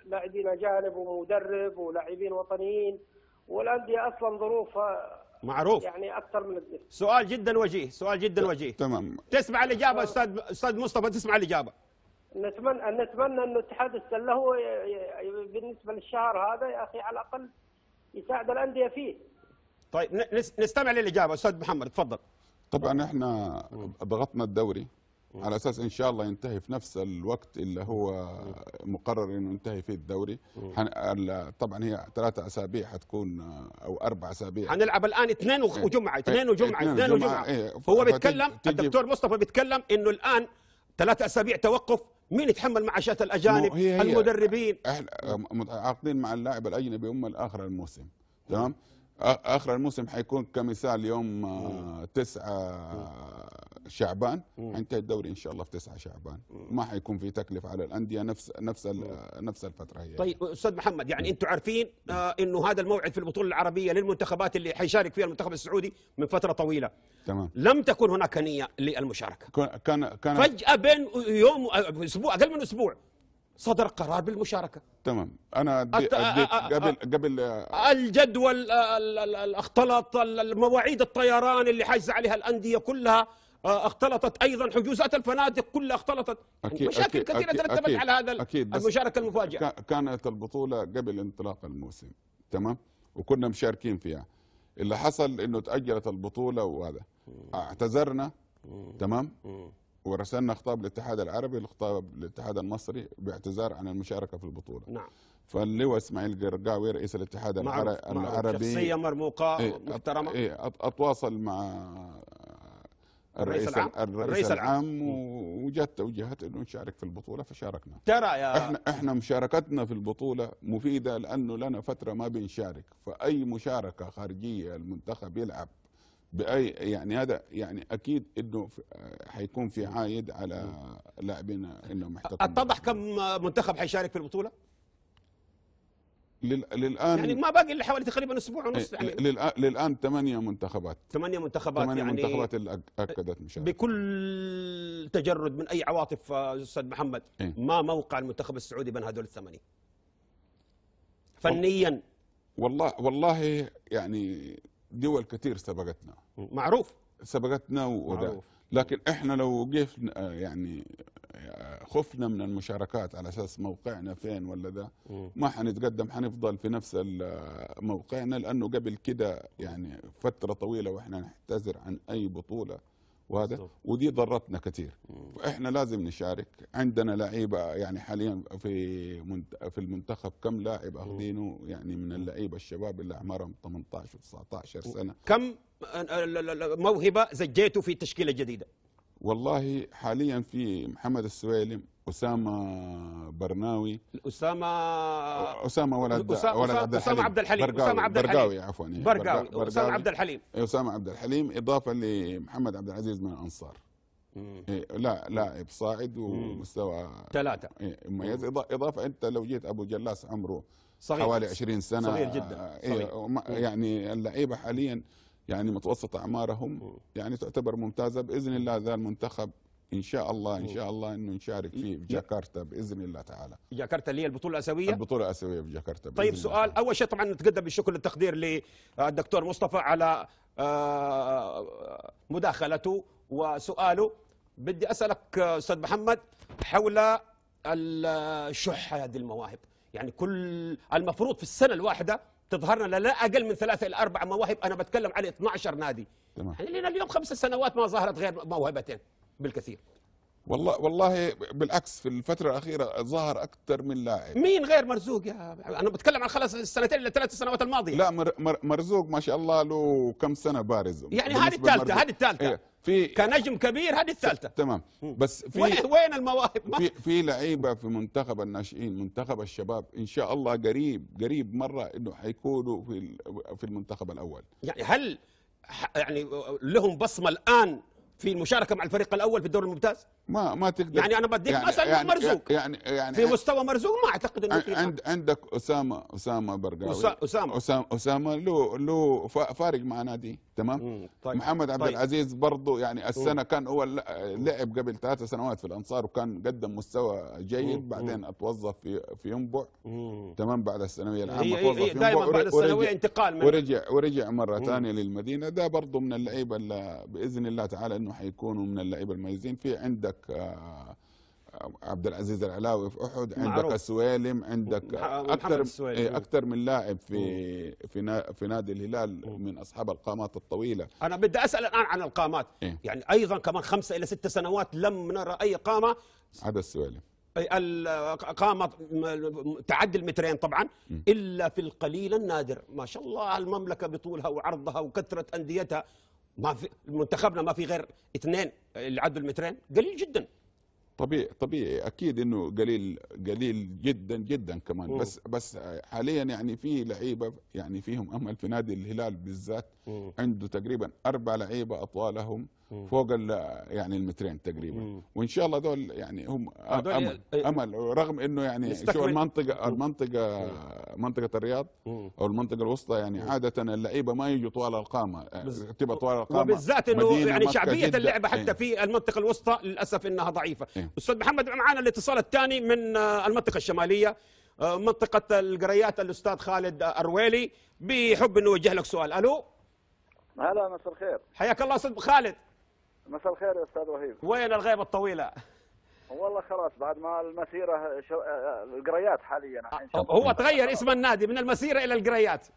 لاعبين اجانب ومدرب ولاعبين وطنيين والانديه اصلا ظروفها معروف يعني اكثر من الدين.
سؤال جدا وجيه سؤال جدا وجيه تمام تسمع الاجابه استاذ استاذ مصطفى تسمع الاجابه
نتمنى نتمنى انه اتحاد السله هو بالنسبه للشهر هذا يا اخي على الاقل يساعد الانديه فيه طيب
نستمع للاجابه استاذ محمد تفضل
طبعا احنا ضغطنا الدوري على اساس ان شاء الله ينتهي في نفس الوقت اللي هو مقرر انه ينتهي فيه الدوري حن... طبعا هي ثلاثة اسابيع حتكون او اربع اسابيع حنلعب الان اثنين إيه. وجمعه إيه. اثنين وجمعه اثنين وجمعه إيه. هو بيتكلم الدكتور مصطفى بيتكلم انه
الان ثلاثة اسابيع توقف مين يتحمل معاشات الاجانب هي هي
المدربين احنا عاقدين مع اللاعب الاجنبي هم الاخر الموسم تمام اخر الموسم حيكون كمثال يوم 9 شعبان حينتهي الدوري ان شاء الله في 9 شعبان ما حيكون في تكلفه على الانديه نفس نفس نفس الفتره هي
طيب استاذ محمد يعني انتم عارفين آه انه هذا الموعد في البطوله العربيه للمنتخبات اللي حيشارك فيها المنتخب السعودي من فتره طويله تمام لم تكن هناك نيه للمشاركه كان كان فجاه بين يوم اسبوع اقل من اسبوع صدر قرار بالمشاركه
تمام انا أدي أدي قبل قبل آه،
الجدول آه، اختلط المواعيد الطيران اللي حاجز عليها الانديه كلها آه، اختلطت ايضا حجوزات الفنادق كلها اختلطت أكيد مشاكل أكيد كثيره أكيد ترتبت أكيد على هذا أكيد المشاركه المفاجئه
كانت البطوله قبل انطلاق الموسم تمام وكنا مشاركين فيها اللي حصل انه تاجلت البطوله وهذا اعتذرنا تمام ورسلنا خطاب للاتحاد العربي الخطاب للاتحاد المصري باعتذار عن المشاركه في البطوله نعم فاللواء اسماعيل قرقاوي رئيس الاتحاد معروف العربي شخصيه مرموقه ايه محترمه ايه اتواصل مع
الرئيس العام الرئيس, الرئيس العام
وجت توجيهات انه نشارك في البطوله فشاركنا ترى يا احنا احنا مشاركتنا في البطوله مفيده لانه لنا فتره ما بنشارك فاي مشاركه خارجيه المنتخب يلعب باي يعني هذا يعني اكيد انه حيكون في عايد على لاعبينا انهم احتكموا اتضح
كم منتخب حيشارك في البطوله؟
لل... للان يعني ما
باقي الا حوالي تقريبا اسبوع ونص يعني إيه،
للان للان ثمانيه منتخبات ثمانيه منتخبات ثمانيه يعني منتخبات اللي اكدت مشاركه بكل
تجرد من اي عواطف آه، استاذ محمد إيه؟ ما موقع المنتخب السعودي بين هذول الثمانيه؟ فنيا
والله والله يعني دول كثير سبقتنا معروف سبقتنا وده لكن احنا لو وقفنا يعني خفنا من المشاركات على اساس موقعنا فين ولا ده ما حنتقدم حنفضل في نفس موقعنا لانه قبل كده يعني فتره طويله واحنا نحتذر عن اي بطوله وهذا ودي ضرتنا كثير فاحنا لازم نشارك عندنا لعيبه يعني حاليا في منت... في المنتخب كم لاعب اخذينه يعني من اللعيبه الشباب اللي اعمارهم 18 و19 سنه كم
موهبه زجيته في التشكيله الجديده
والله حاليا في محمد السويلم اسامه برناوي اسامه اسامه ولد أسامة ولد عبد الحليم اسامه عبد الحليم برقاوي اسامه عبد الحليم برقاوي عفوا إيه، برقاوي اسامه عبد الحليم إيه، اسامه عبد الحليم اضافه لمحمد عبد العزيز من الانصار إيه لا لاعب صاعد ومستوى ثلاثة إيه مميز إضافة أنت لو جيت أبو جلاس عمره صغير حوالي 20 سنة صغير جدا آه، إيه، صغير. إيه يعني اللعيبة حاليا يعني متوسط أعمارهم يعني تعتبر ممتازة بإذن الله ذا المنتخب ان شاء الله ان شاء الله انه نشارك فيه في جاكرتا باذن الله تعالى
جاكرتا اللي هي البطوله الاسيويه البطوله
الاسيويه في جاكرتا بإذن طيب سؤال
الله. اول شيء طبعا نتقدم بالشكر والتقدير للدكتور مصطفى على آه، مداخلته وسؤاله بدي اسالك آه، استاذ محمد حول الشح هذه المواهب يعني كل المفروض في السنه الواحده تظهرنا لا اقل من ثلاثه الى اربع مواهب انا بتكلم على 12 نادي تمام يعني لنا اليوم خمس سنوات ما ظهرت غير موهبتين
بالكثير والله والله بالعكس في الفترة الأخيرة ظهر أكثر من لاعب
مين غير مرزوق يا
أنا بتكلم عن خلاص السنتين إلى ثلاث سنوات الماضية لا مر مر مرزوق ما شاء الله له كم سنة بارز يعني هذه الثالثة هذه الثالثة إيه في كنجم كبير هذه الثالثة تمام بس في وين
المواهب
في في لعيبة في منتخب الناشئين منتخب الشباب إن شاء الله قريب قريب مرة إنه حيكونوا في في المنتخب الأول
يعني هل يعني لهم بصمة الآن في المشاركه مع الفريق الاول في الدوري الممتاز
ما ما تقدر يعني انا بديك يعني مثلا يعني مرزوق يعني يعني في مستوى مرزوق ما اعتقد انه في عند عندك اسامه اسامه برقاوي اسامه اسامه اسامه له له فارق مع ناديه تمام طيب. محمد عبد طيب. العزيز برضه يعني السنه مم. كان هو لعب قبل ثلاث سنوات في الانصار وكان قدم مستوى جيد مم. بعدين اتوظف في في ينبع تمام بعد الثانويه العامه توظف في دائما بعد الثانويه انتقال من ورجع ورجع مره ثانيه للمدينه ده برضه من اللعيبه باذن الله تعالى انه حيكونوا من اللعيبه المميزين في عندك آه عبد العزيز العلاوي في احد عندك السويلم عندك اكثر إيه، اكثر من لاعب في في في نادي الهلال من اصحاب القامات الطويله انا بدي اسال الان عن القامات إيه؟ يعني ايضا كمان خمسة الى ست سنوات لم
نرى اي قامه عدا السويلم القامة تعدي المترين طبعا إلا في القليل النادر ما شاء الله المملكة بطولها وعرضها وكثرة أنديتها ما في منتخبنا ما في غير اثنين اللي عدوا المترين قليل
جدا طبيعي طبيعي اكيد انه قليل قليل جدا جدا كمان بس بس حاليا يعني في لعيبه يعني فيهم امل في نادي الهلال بالذات عنده تقريبا اربع لعيبه اطوالهم فوق يعني المترين تقريبا وان شاء الله دول يعني هم امل امل رغم انه يعني شو المنطقه المنطقه منطقه الرياض مم. او المنطقه الوسطى يعني مم. عاده اللعيبه ما يجوا طوال القامه بز... تبقى طوال القامه وبالذات انه يعني شعبيه جداً. اللعبه حتى إيه.
في المنطقه الوسطى للاسف انها ضعيفه إيه. استاذ محمد معنا الاتصال الثاني من آه، المنطقه الشماليه آه، منطقه القريات الاستاذ خالد الرويلي بحب انه يوجه لك سؤال الو هلا مساء الخير حياك الله استاذ خالد
مساء الخير يا استاذ وهيب
وين الغيبه الطويله؟
والله خلاص بعد ما المسيره شو... آه، آه، القريات حاليا آه، هو تغير
اسم النادي من المسيره الى القريات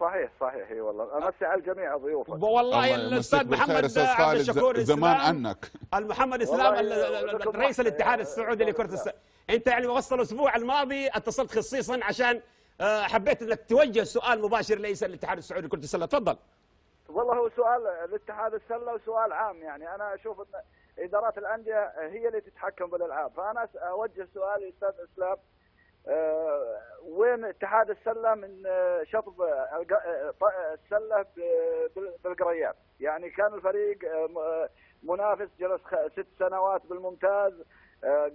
صحيح صحيح اي والله امسي على الجميع ضيوفك والله الاستاذ محمد
عبد الشكور زمان عنك
المحمد اسلام رئيس يعني الاتحاد السعودي لكره السله انت يعني وصل الاسبوع الماضي اتصلت خصيصا عشان حبيت انك توجه سؤال مباشر لرئيس الاتحاد السعودي لكره السله تفضل
والله هو سؤال لاتحاد السله وسؤال عام يعني انا اشوف ان ادارات الانديه هي اللي تتحكم بالالعاب فانا اوجه سؤالي استاذ اسلام آه، وين اتحاد السله من آه، شطب آه، السله بالقريات يعني كان الفريق منافس جلس ست سنوات بالممتاز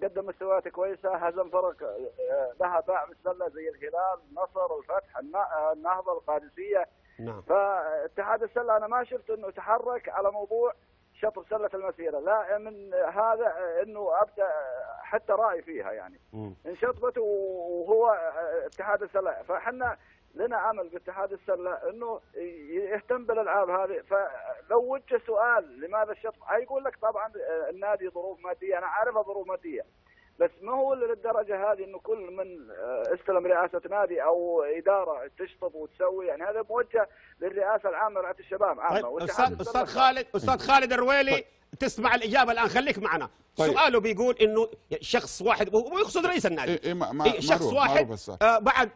قدم مستويات كويسه هزم فرق لها باع بالسله السله زي الهلال النصر الفتح النهضه القادسيه نعم فاتحاد السله انا ما شفت انه تحرك على موضوع شطر سله المسيره لا من هذا انه ابدا حتى راي فيها يعني انشطبت وهو اتحاد السله فاحنا لنا امل باتحاد السله انه يهتم بالالعاب هذه فلو وجه سؤال لماذا الشطب هيقول لك طبعا النادي ظروف ماديه انا عارفها ظروف ماديه بس ما هو للدرجه هذه انه كل من آه، استلم رئاسه نادي او اداره تشطب وتسوي يعني هذا موجه للرئاسه العامه لرعايه الشباب عامه طيب استاذ استاذ
خالد استاذ طيب. خالد الرويلي طيب. تسمع الاجابه الان خليك معنا طيب. سؤاله بيقول انه شخص واحد ويقصد رئيس النادي إيه،, إيه ما ما إيه شخص معروف واحد معروف آه بعد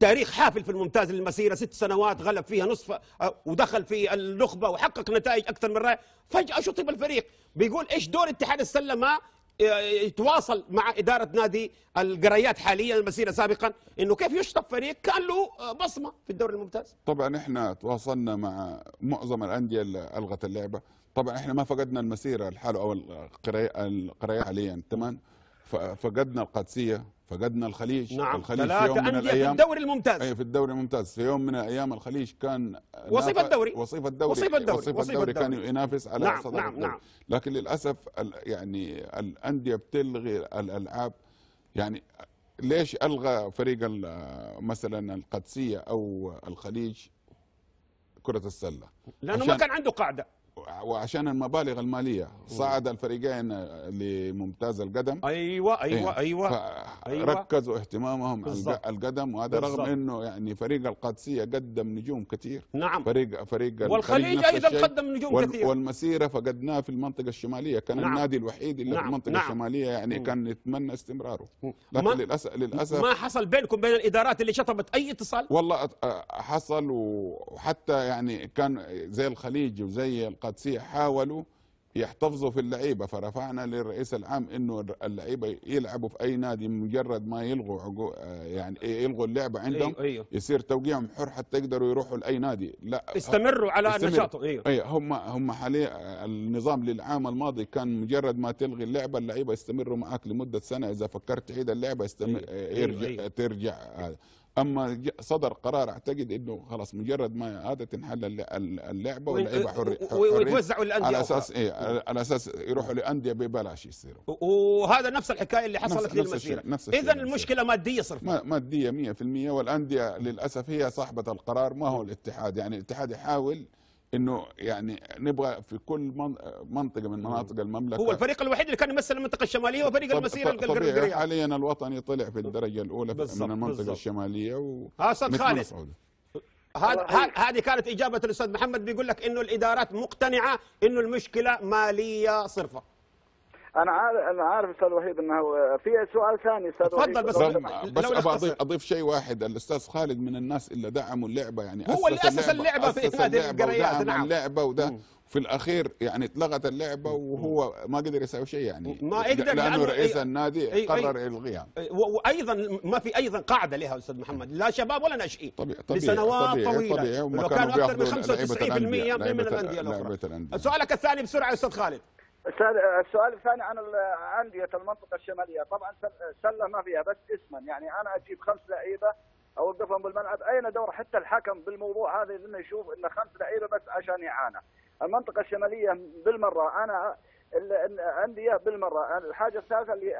تاريخ حافل في الممتاز للمسيره ست سنوات غلب فيها نصف آه، ودخل في النخبه وحقق نتائج اكثر من رائع فجاه شطب الفريق بيقول ايش دور اتحاد السله ما يتواصل مع إدارة نادي القريات حاليا المسيرة سابقا أنه كيف يشطب فريق كان له آه، بصمة في الدوري الممتاز
طبعا إحنا تواصلنا مع معظم الأندية اللي ألغت اللعبة طبعا إحنا ما فقدنا المسيرة الحالة أو القريات حاليا تمام فقدنا القادسيه فقدنا الخليج نعم الخليج في يوم من الايام في الدوري الممتاز اي في الدوري الممتاز في يوم من الايام الخليج كان وصيف الدوري وصيف الدوري وصيف الدوري وصيف, وصيف الدوري, الدوري كان ينافس على نعم صدر نعم نعم لكن للاسف يعني الانديه بتلغي الالعاب يعني ليش الغى فريق مثلا القادسيه او الخليج كره السله لانه ما كان عنده قاعده وعشان المبالغ الماليه صعد الفريقين لممتاز القدم ايوه ايوه إيه، ايوه, أيوة. ركزوا اهتمامهم بالزبط. القدم وهذا بالزبط. رغم انه يعني فريق القادسيه قدم نجوم كثير نعم فريق فريق والخليج ايضا قدم نجوم وال كثير والمسيره فقدناه في المنطقه الشماليه كان نعم. النادي الوحيد اللي نعم. في المنطقه نعم. الشماليه يعني كان نتمنى استمراره لكن ما للاسف للاسف ما
حصل بينكم بين الادارات اللي شطبت اي اتصال
والله حصل وحتى يعني كان زي الخليج وزي القادسيه حاولوا يحتفظوا في اللعيبه فرفعنا للرئيس العام انه اللعيبه يلعبوا في اي نادي مجرد ما يلغوا يعني إيه، يلغوا اللعبه أيوه، عندهم أيوه أيوه. يصير توقيعهم حر حتى يقدروا يروحوا لاي نادي لا استمروا على استمر. نشاطهم ايوه أي أيوه، هم هم حاليا النظام للعام الماضي كان مجرد ما تلغي اللعبه اللعيبه يستمروا معك لمده سنه اذا فكرت تعيد اللعبه يستمر أيوه. يرجع أيوه. أيوه. ترجع آه. اما صدر قرار اعتقد انه خلاص مجرد ما هذا تنحل اللعبه واللعيبه حرية ويتوزعوا الانديه على اساس إيه على اساس يروحوا لانديه ببلاش يصيروا
وهذا نفس الحكايه اللي حصلت نفس للمسيره اذا
المشكله ماديه صرف ماديه 100% والانديه للاسف هي صاحبه القرار ما هو الاتحاد يعني الاتحاد يحاول انه يعني نبغى في كل منطقه من مناطق المملكه هو
الفريق الوحيد اللي كان يمثل المنطقه الشماليه وفريق المسيره القرقريه
حاليا الوطني طلع في الدرجه الاولى بالزبط. من المنطقه بالزبط. الشماليه و آه، استاذ خالد
هذه كانت اجابه الاستاذ محمد بيقول لك انه الادارات مقتنعه انه المشكله ماليه صرفه
انا عارف انا عارف استاذ وحيد انه في سؤال ثاني استاذ تفضل بس بس ابى اضيف
اضيف شيء واحد الاستاذ خالد من الناس اللي دعموا اللعبه يعني هو اللي اسس اللعبه, اللعبة في هذه القريات نعم اللعبه وده في الاخير يعني اتلغت اللعبه وهو ما قدر يسوي شيء يعني ما يقدر لانه رئيس أي النادي أي قرر الغيها
وايضا ما في ايضا قاعده لها استاذ محمد لا شباب ولا ناشئين طبيعي طبيعي لسنوات طبيعي طويله طبيعي لو كانوا اكثر من 95%
من الانديه الاخرى
سؤالك الثاني بسرعه استاذ خالد السؤال الثاني عن انديه المنطقه الشماليه طبعا سله ما فيها بس اسما يعني انا اجيب خمس لعيبه اوقفهم بالملعب اين دور حتى الحكم بالموضوع هذا انه يشوف انه خمس لعيبه بس عشان يعانى المنطقه الشماليه بالمره انا الانديه بالمره، الحاجه الثالثه اللي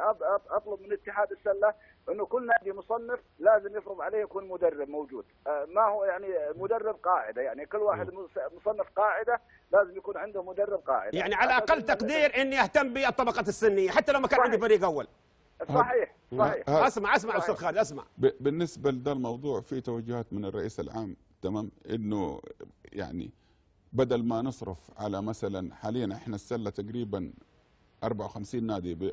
اطلب من اتحاد السله انه كل نادي مصنف لازم يفرض عليه يكون مدرب موجود، آه، ما هو يعني مدرب قاعده يعني كل واحد مصنف قاعده لازم يكون عنده مدرب قاعده. يعني
على اقل تقدير اني اهتم بالطبقه السنيه حتى لو ما كان عندي فريق اول. صحيح صحيح اسمع اسمع استاذ خالد اسمع
بالنسبه للموضوع الموضوع في توجهات من الرئيس العام تمام انه يعني بدل ما نصرف على مثلا حاليا احنا السله تقريبا 54 نادي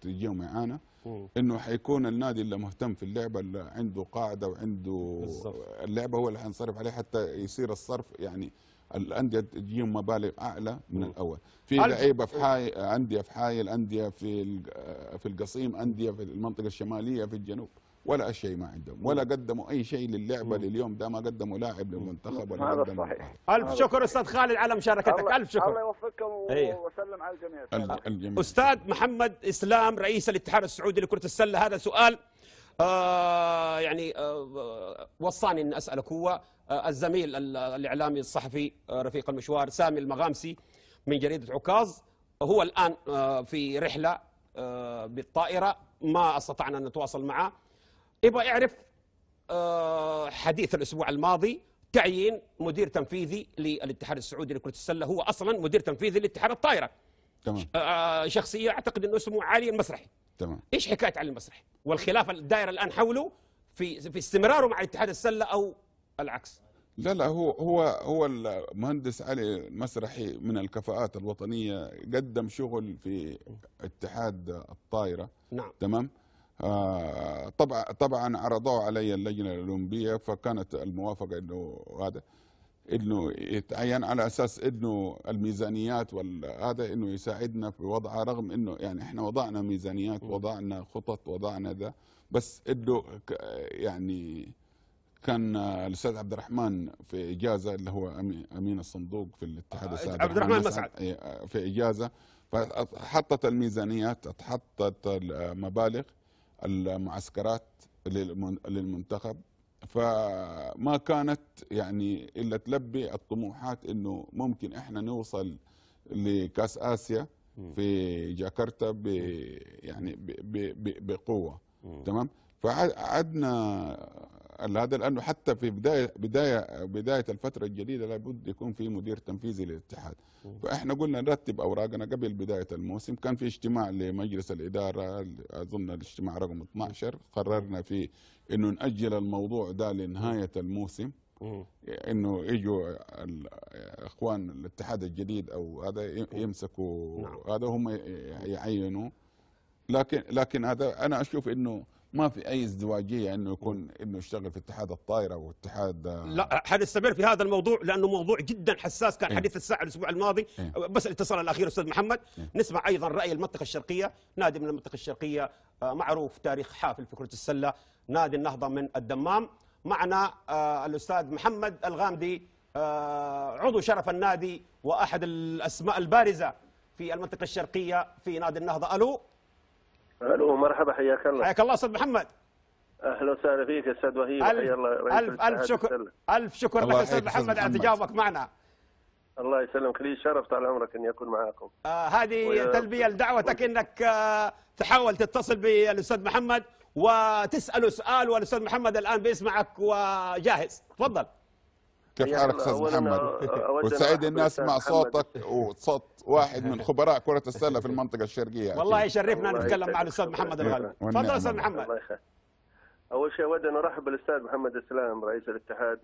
تجيهم معانا انه حيكون النادي اللي مهتم في اللعبه اللي عنده قاعده وعنده بالزبط. اللعبه هو اللي حنصرف عليه حتى يصير الصرف يعني الانديه تجيهم مبالغ اعلى من الاول في لعيبه في حاي انديه في حايل انديه في في القصيم انديه في المنطقه الشماليه في الجنوب ولا شيء ما عندهم ولا قدموا اي شيء للعبه لليوم ده ما قدموا لاعب للمنتخب ولا هذا قدموا صحيح آه. الف شكر
استاذ خالد على مشاركتك الف شكر الله يوفقكم أيوه.
وسلم على الجميع آه. الجميع
استاذ
محمد اسلام رئيس الاتحاد السعودي لكره السله هذا سؤال آه يعني آه, آه، وصاني ان اسالك هو آه الزميل الاعلامي الصحفي آه رفيق المشوار سامي المغامسي من جريده عكاظ هو الان آه في رحله آه بالطائره ما استطعنا ان نتواصل معه يبغى يعرف آه، حديث الاسبوع الماضي تعيين مدير تنفيذي للاتحاد السعودي لكره السله هو اصلا مدير تنفيذي لاتحاد الطائره تمام آه، آه، شخصيه اعتقد انه اسمه علي المسرحي تمام ايش حكايه علي المسرحي والخلاف الدائر الان حوله في في استمراره مع اتحاد السله او العكس
لا لا هو هو هو المهندس علي المسرحي من الكفاءات الوطنيه قدم شغل في اتحاد الطائره نعم تمام آه، طبعا طبعا عرضوه علي اللجنه الاولمبيه فكانت الموافقه انه هذا انه يتعين على اساس انه الميزانيات وهذا انه يساعدنا في وضعها رغم انه يعني احنا وضعنا ميزانيات وضعنا خطط وضعنا ذا بس انه يعني كان الاستاذ عبد الرحمن في اجازه اللي هو امين الصندوق في الاتحاد آه، السابق عبد الرحمن مسعد إيه، آه، في اجازه فحطت الميزانيات حطت المبالغ المعسكرات للمنتخب فما كانت يعني الا تلبي الطموحات انه ممكن احنا نوصل لكاس اسيا في جاكرتا ب يعني بقوه تمام فعدنا هذا لانه حتى في بدايه بدايه بدايه الفتره الجديده لابد يكون في مدير تنفيذي للاتحاد فاحنا قلنا نرتب اوراقنا قبل بدايه الموسم كان في اجتماع لمجلس الاداره اظن الاجتماع رقم 12 قررنا فيه انه ناجل الموضوع ده لنهايه الموسم انه يجوا اخوان الاتحاد الجديد او هذا يمسكوا نعم. هذا هم يعينوا لكن لكن هذا انا اشوف انه ما في اي ازدواجيه انه يكون انه يشتغل في اتحاد الطائره واتحاد آه.
لا حنستمر في هذا الموضوع لانه موضوع جدا حساس كان إيه؟ حديث الساعه الاسبوع الماضي إيه؟ بس الاتصال الاخير استاذ محمد إيه؟ نسمع ايضا راي المنطقه الشرقيه نادي من المنطقه الشرقيه آه، معروف تاريخ حافل في كره السله نادي النهضه من الدمام معنا آه، الاستاذ محمد الغامدي عضو شرف النادي واحد الاسماء البارزه في المنطقه الشرقيه في نادي النهضه
الو الو مرحبا حياك الله حياك الله استاذ محمد اهلا وسهلا فيك استاذ وهيب حيا الله الف الف شكر
الف شكر لك استاذ محمد على تجاوبك معنا
الله يسلمك لي شرف طال عمرك اني اكون معاكم
آه هذه تلبيه لدعوتك انك آه تحاول تتصل بالاستاذ محمد وتساله سؤال والاستاذ محمد الان بيسمعك وجاهز تفضل
كيف حالك استاذ محمد؟ وسعيد اني اسمع صوتك وصوت واحد من خبراء كره السله في المنطقه الشرقيه والله
يشرفنا نتكلم مع الاستاذ محمد الغالي تفضل استاذ محمد اول شيء اود ان ارحب بالاستاذ محمد السلام رئيس الاتحاد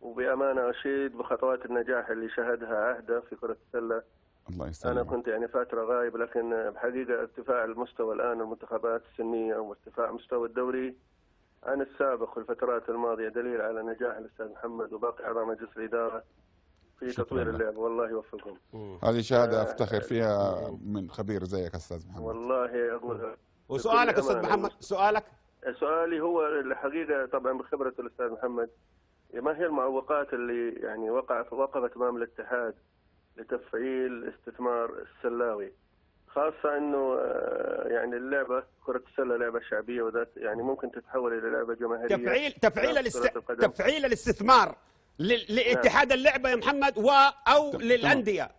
وبامانه اشيد بخطوات النجاح اللي شهدها عهده في كره السله الله يسلمك انا كنت يعني فتره غايب لكن بحقيقه ارتفاع المستوى الان المنتخبات السنيه وارتفاع مستوى الدوري عن السابق في الفترات الماضية دليل على نجاح الأستاذ محمد وباقي أعضاء مجلس الإدارة في تطوير اللعب والله يوفقهم هذه شهادة آه. أفتخر
فيها من خبير زيك أستاذ
محمد والله أقول وسؤالك أستاذ محمد سؤالك سؤالي هو الحقيقة طبعا بخبرة الأستاذ محمد ما هي المعوقات اللي يعني وقعت وقفت امام الاتحاد لتفعيل استثمار السلاوي؟ خاصة انه آه، يعني اللعبة كرة السلة لعبة شعبية وذات يعني ممكن تتحول الى لعبة جماهيرية تفعيل تفعيل نعم، الاست... تفعيل
الاستثمار ل... لاتحاد نعم. اللعبة يا محمد و او
للاندية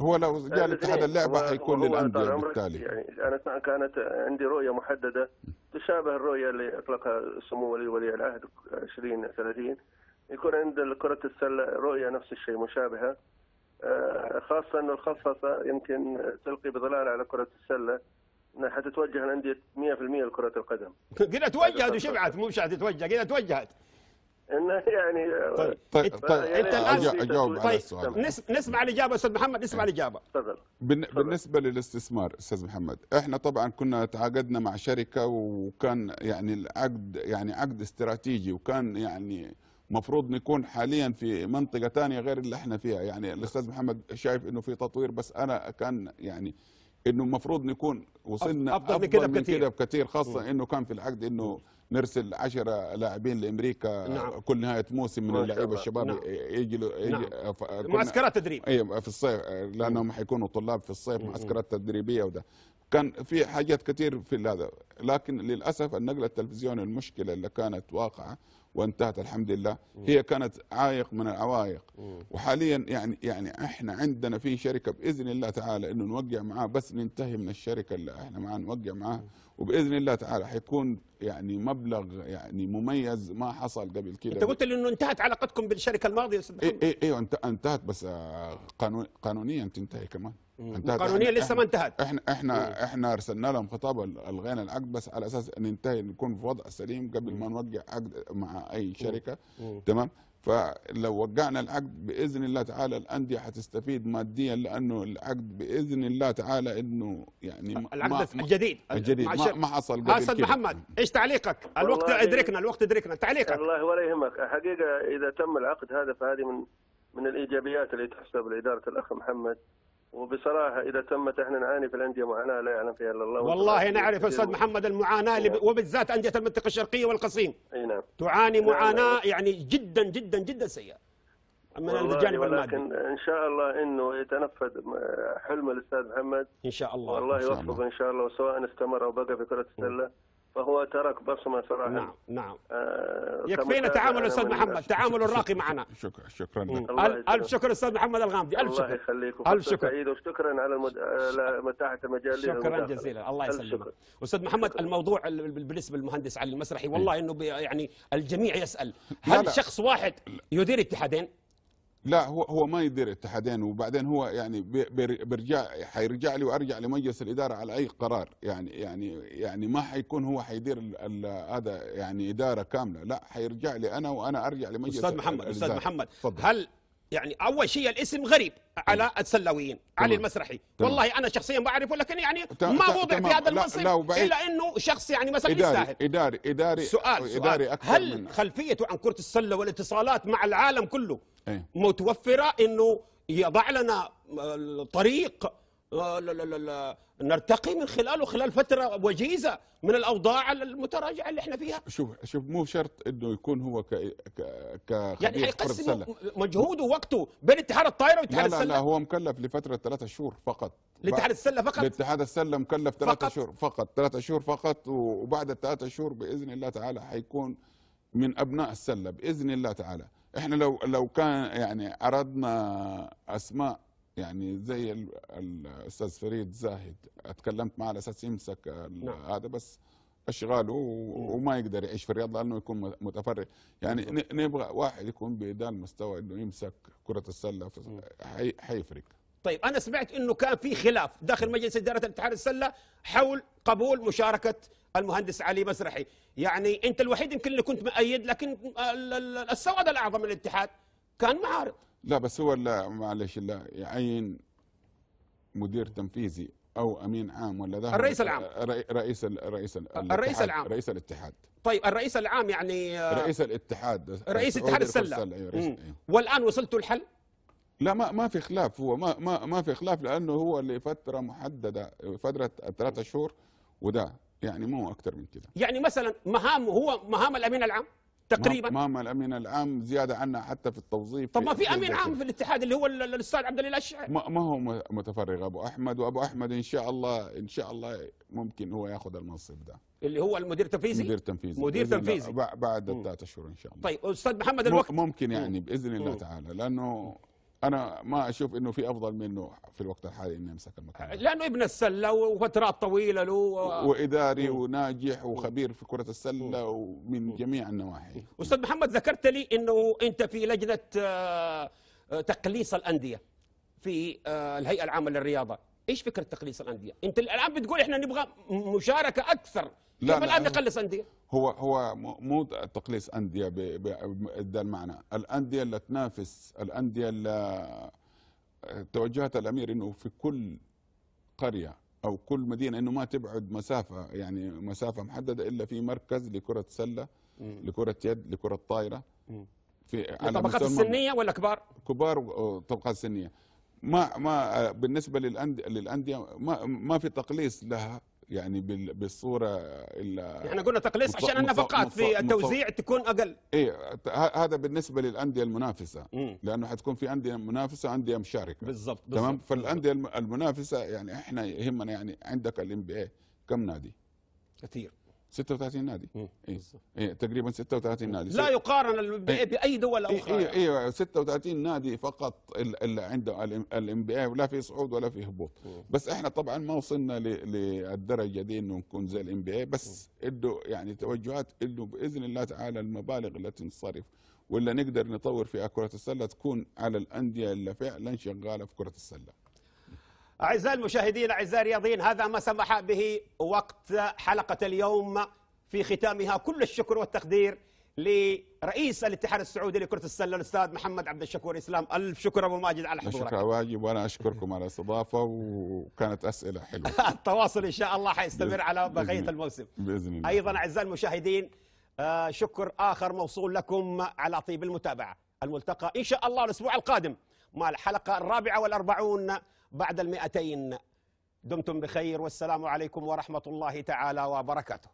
هو لو جاء لاتحاد اللعبة حيكون للاندية بالتالي يعني
انا كانت عندي رؤية محددة تشابه الرؤية اللي اطلقها سمو ولي ولي العهد 20 30 يكون عند كرة السلة رؤية نفس الشيء مشابهة آه، خاصة أن الخففة يمكن تلقي بظلال على كرة السلة أنها حتتوجه الأندية 100% لكرة القدم
قلنا توجهت وشبعت مو مش حتتوجه قلنا توجهت
انه يعني طيب آه،
طيب, طيب. يعني انت الان اجاوب على طيب،
السؤال
طيب.
نسمع الاجابه استاذ محمد نسمع الاجابه تفضل
بالنسبه للاستثمار استاذ محمد احنا طبعا كنا تعاقدنا مع شركه وكان يعني العقد يعني عقد استراتيجي وكان يعني مفروض نكون حاليا في منطقه ثانيه غير اللي احنا فيها يعني الاستاذ محمد شايف انه في تطوير بس انا كان يعني انه المفروض نكون وصلنا افضل, أفضل من كده بكثير كده بكثير خاصه انه كان في العقد انه نرسل 10 لاعبين لامريكا نعم. كل نهايه موسم من اللعيبه الشباب نعم. يجلوا يجي نعم. معسكرات تدريب اي أيوة، في الصيف لانهم حيكونوا طلاب في الصيف معسكرات تدريبيه وده كان في حاجات كثير في هذا لكن للاسف النقله التلفزيونيه المشكله اللي كانت واقعه وانتهت الحمد لله هي كانت عائق من العوائق وحاليا يعني يعني احنا عندنا في شركه باذن الله تعالى انه نوقع معاه بس ننتهي من الشركه اللي احنا معاه نوقع معاه وباذن الله تعالى حيكون يعني مبلغ يعني مميز ما حصل قبل كده انت
قلت لي انه انتهت علاقتكم بالشركه الماضيه يا استاذ محمد
ايوه انتهت بس قانونيا تنتهي كمان القانونيه لسه ما انتهت احنا احنا احنا ارسلنا لهم خطاب الغينا العقد بس على اساس ان ننتهي نكون في وضع سليم قبل ما نوقع عقد مع اي شركه تمام فلو وقعنا العقد باذن الله تعالى الانديه حتستفيد ماديا لانه العقد باذن الله تعالى انه يعني العقد ما الجديد الجديد
ما, ما حصل قبل كده محمد ايش تعليقك؟ الوقت ادركنا
الوقت ادركنا تعليقك والله ولا يهمك حقيقه اذا تم العقد هذا فهذه من من الايجابيات اللي تحسب لاداره الاخ محمد وبصراحه اذا تمت احنا نعاني في الانديه معاناه لا يعلم فيها الا الله والله نعرف استاذ محمد
المعاناه نعم. وبالذات انديه المنطقه الشرقيه والقصيم اي نعم تعاني نعم. معاناه يعني جدا جدا جدا سيئه من الجانب المادي
ان شاء الله انه يتنفذ حلم الاستاذ محمد ان شاء الله والله يوفقه ان شاء الله وسواء استمر او بقى في كره السله فهو ترك بصمه صراحه نعم نعم آه يكفينا تعامل استاذ محمد تعامل الراقي
معنا شكرا شكرا لك الف شكر استاذ محمد الغامدي الف شكر الله يخليكم الف شكر سعيد
وشكرا على المد... آه، متاحه المجال شكرا جزيلا الله يسلمك
استاذ محمد الموضوع بالنسبه للمهندس علي المسرحي إيه. والله انه يعني الجميع يسال هل شخص واحد
يدير اتحادين لا هو هو ما يدير اتحادين وبعدين هو يعني بيرجع حيرجع لي وارجع لمجلس الاداره على اي قرار يعني يعني يعني ما حيكون هو حيدير هذا يعني اداره كامله لا حيرجع لي انا وانا ارجع لمجلس استاذ محمد استاذ محمد فضل. هل يعني اول شيء الاسم
غريب على طيب. السلاويين علي المسرحي تمام. والله انا شخصيا ما اعرفه لكن يعني ما وضع في هذا المنصب الا انه شخص يعني مثلا إداري يستاهل اداري اداري سؤال, سؤال إداري أكثر هل من... خلفيته عن كره السله والاتصالات مع العالم كله إيه. متوفره انه يضع لنا طريق لا لا لا لا نرتقي من خلاله خلال فتره وجيزه من الاوضاع المتراجعه اللي احنا فيها
شوف شوف مو شرط انه يكون هو ك ك يعني حيقسم مجهوده ووقته بين اتحاد الطائره واتحاد السله لا لا هو مكلف لفتره ثلاثة شهور فقط لاتحاد السله فقط لاتحاد السله مكلف ثلاثة شهور فقط ثلاثة شهور فقط وبعد الثلاثة شهور باذن الله تعالى حيكون من ابناء السله باذن الله تعالى احنا لو لو كان يعني اردنا اسماء يعني زي الاستاذ فريد زاهد اتكلمت معه على اساس يمسك نعم. هذا بس اشغاله وما يقدر يعيش في الرياض لانه يكون متفرغ يعني نبغى واحد يكون بهذا المستوى انه يمسك كره السله حي حيفرق طيب انا سمعت انه كان في خلاف داخل مجلس اداره الاتحاد السله حول
قبول مشاركه المهندس علي مسرحي يعني انت الوحيد يمكن اللي كنت مؤيد لكن السواد الاعظم الاتحاد كان معارض
لا بس هو لا معلش لا يعين مدير تنفيذي او امين عام ولا ده الرئيس العام رئيس الرئيس الرئيس العام رئيس الاتحاد
طيب الرئيس العام يعني آه، رئيس
الاتحاد رئيس اتحاد السله, أيوه أيوه. والان وصلتوا الحل لا ما ما في خلاف هو ما ما ما في خلاف لانه هو لفتره محدده فتره ثلاثة شهور وده يعني مو اكثر من كده يعني مثلا مهام هو مهام الامين العام تقريبا امام الامين العام زياده عنا حتى في التوظيف طب ما في امين عام في الاتحاد اللي هو الاستاذ
عبد الله الاشعري
ما هو متفرغ ابو احمد وابو احمد ان شاء الله ان شاء الله ممكن هو ياخذ المنصب ده اللي هو المدير التنفيذي مدير تنفيذي مدير تنفيذي بعد ثلاث اشهر ان شاء الله طيب استاذ محمد الوقت ممكن يعني باذن الله تعالى لانه انا ما اشوف انه في افضل منه في الوقت الحالي انه يمسك المكان
لانه ابن السله وفترات طويله له و...
واداري م. وناجح وخبير في كره السله ومن جميع النواحي
استاذ محمد ذكرت لي انه انت في لجنه آه، آه، تقليص الانديه في آه، الهيئه العامه للرياضه ايش فكره تقليص الانديه انت الان بتقول احنا نبغى مشاركه اكثر لا كيف الان نقلص انديه
هو هو مو تقليص انديه بهذا المعنى، الانديه اللي تنافس، الانديه اللي آه، توجهت الامير انه في كل قريه او كل مدينه انه ما تبعد مسافه يعني مسافه محدده الا في مركز لكره سله، لكره يد، لكره طايره في على الطبقات السنيه ولا كبار؟ كبار وطبقات آه، سنيه. ما ما آه، بالنسبه للانديه للانديه ما ما في تقليص لها يعني بالصوره احنا قلنا تقليص عشان النفقات في التوزيع
تكون اقل
ايه هذا بالنسبه للانديه المنافسه مم. لانه حتكون في انديه منافسه وانديه مشاركه بالضبط تمام فالانديه المنافسه يعني احنا يهمنا يعني عندك الام بي اي كم نادي؟ كثير 36 نادي اي إيه. تقريبا 36 نادي لا
يقارن إيه. باي دول اخرى ايوه
إيه 36 إيه، إيه، نادي فقط اللي عنده الام بي اي ولا في صعود ولا في هبوط بس احنا طبعا ما وصلنا للدرجه دي انه نكون زي الام بي اي بس له يعني توجهات انه باذن الله تعالى المبالغ التي تنصرف ولا نقدر نطور فيها كره السله تكون على الانديه اللي فعلا شغاله في كره السله
أعزائي المشاهدين أعزائي الرياضيين هذا ما سمح به وقت حلقة اليوم في ختامها كل الشكر والتقدير لرئيس الاتحاد السعودي لكرة السلة الأستاذ محمد عبد الشكور إسلام ألف شكر أبو ماجد على حضورك شكرا
واجب وأنا أشكركم على الاستضافة وكانت أسئلة حلوة
التواصل إن شاء الله حيستمر على بقية الموسم بإذن الله أيضا أعزائي المشاهدين آه، شكر آخر موصول لكم على طيب المتابعة الملتقى إن شاء الله الأسبوع القادم مع الحلقة الرابعة والأربعون بعد المئتين دمتم بخير والسلام عليكم ورحمة الله تعالى وبركاته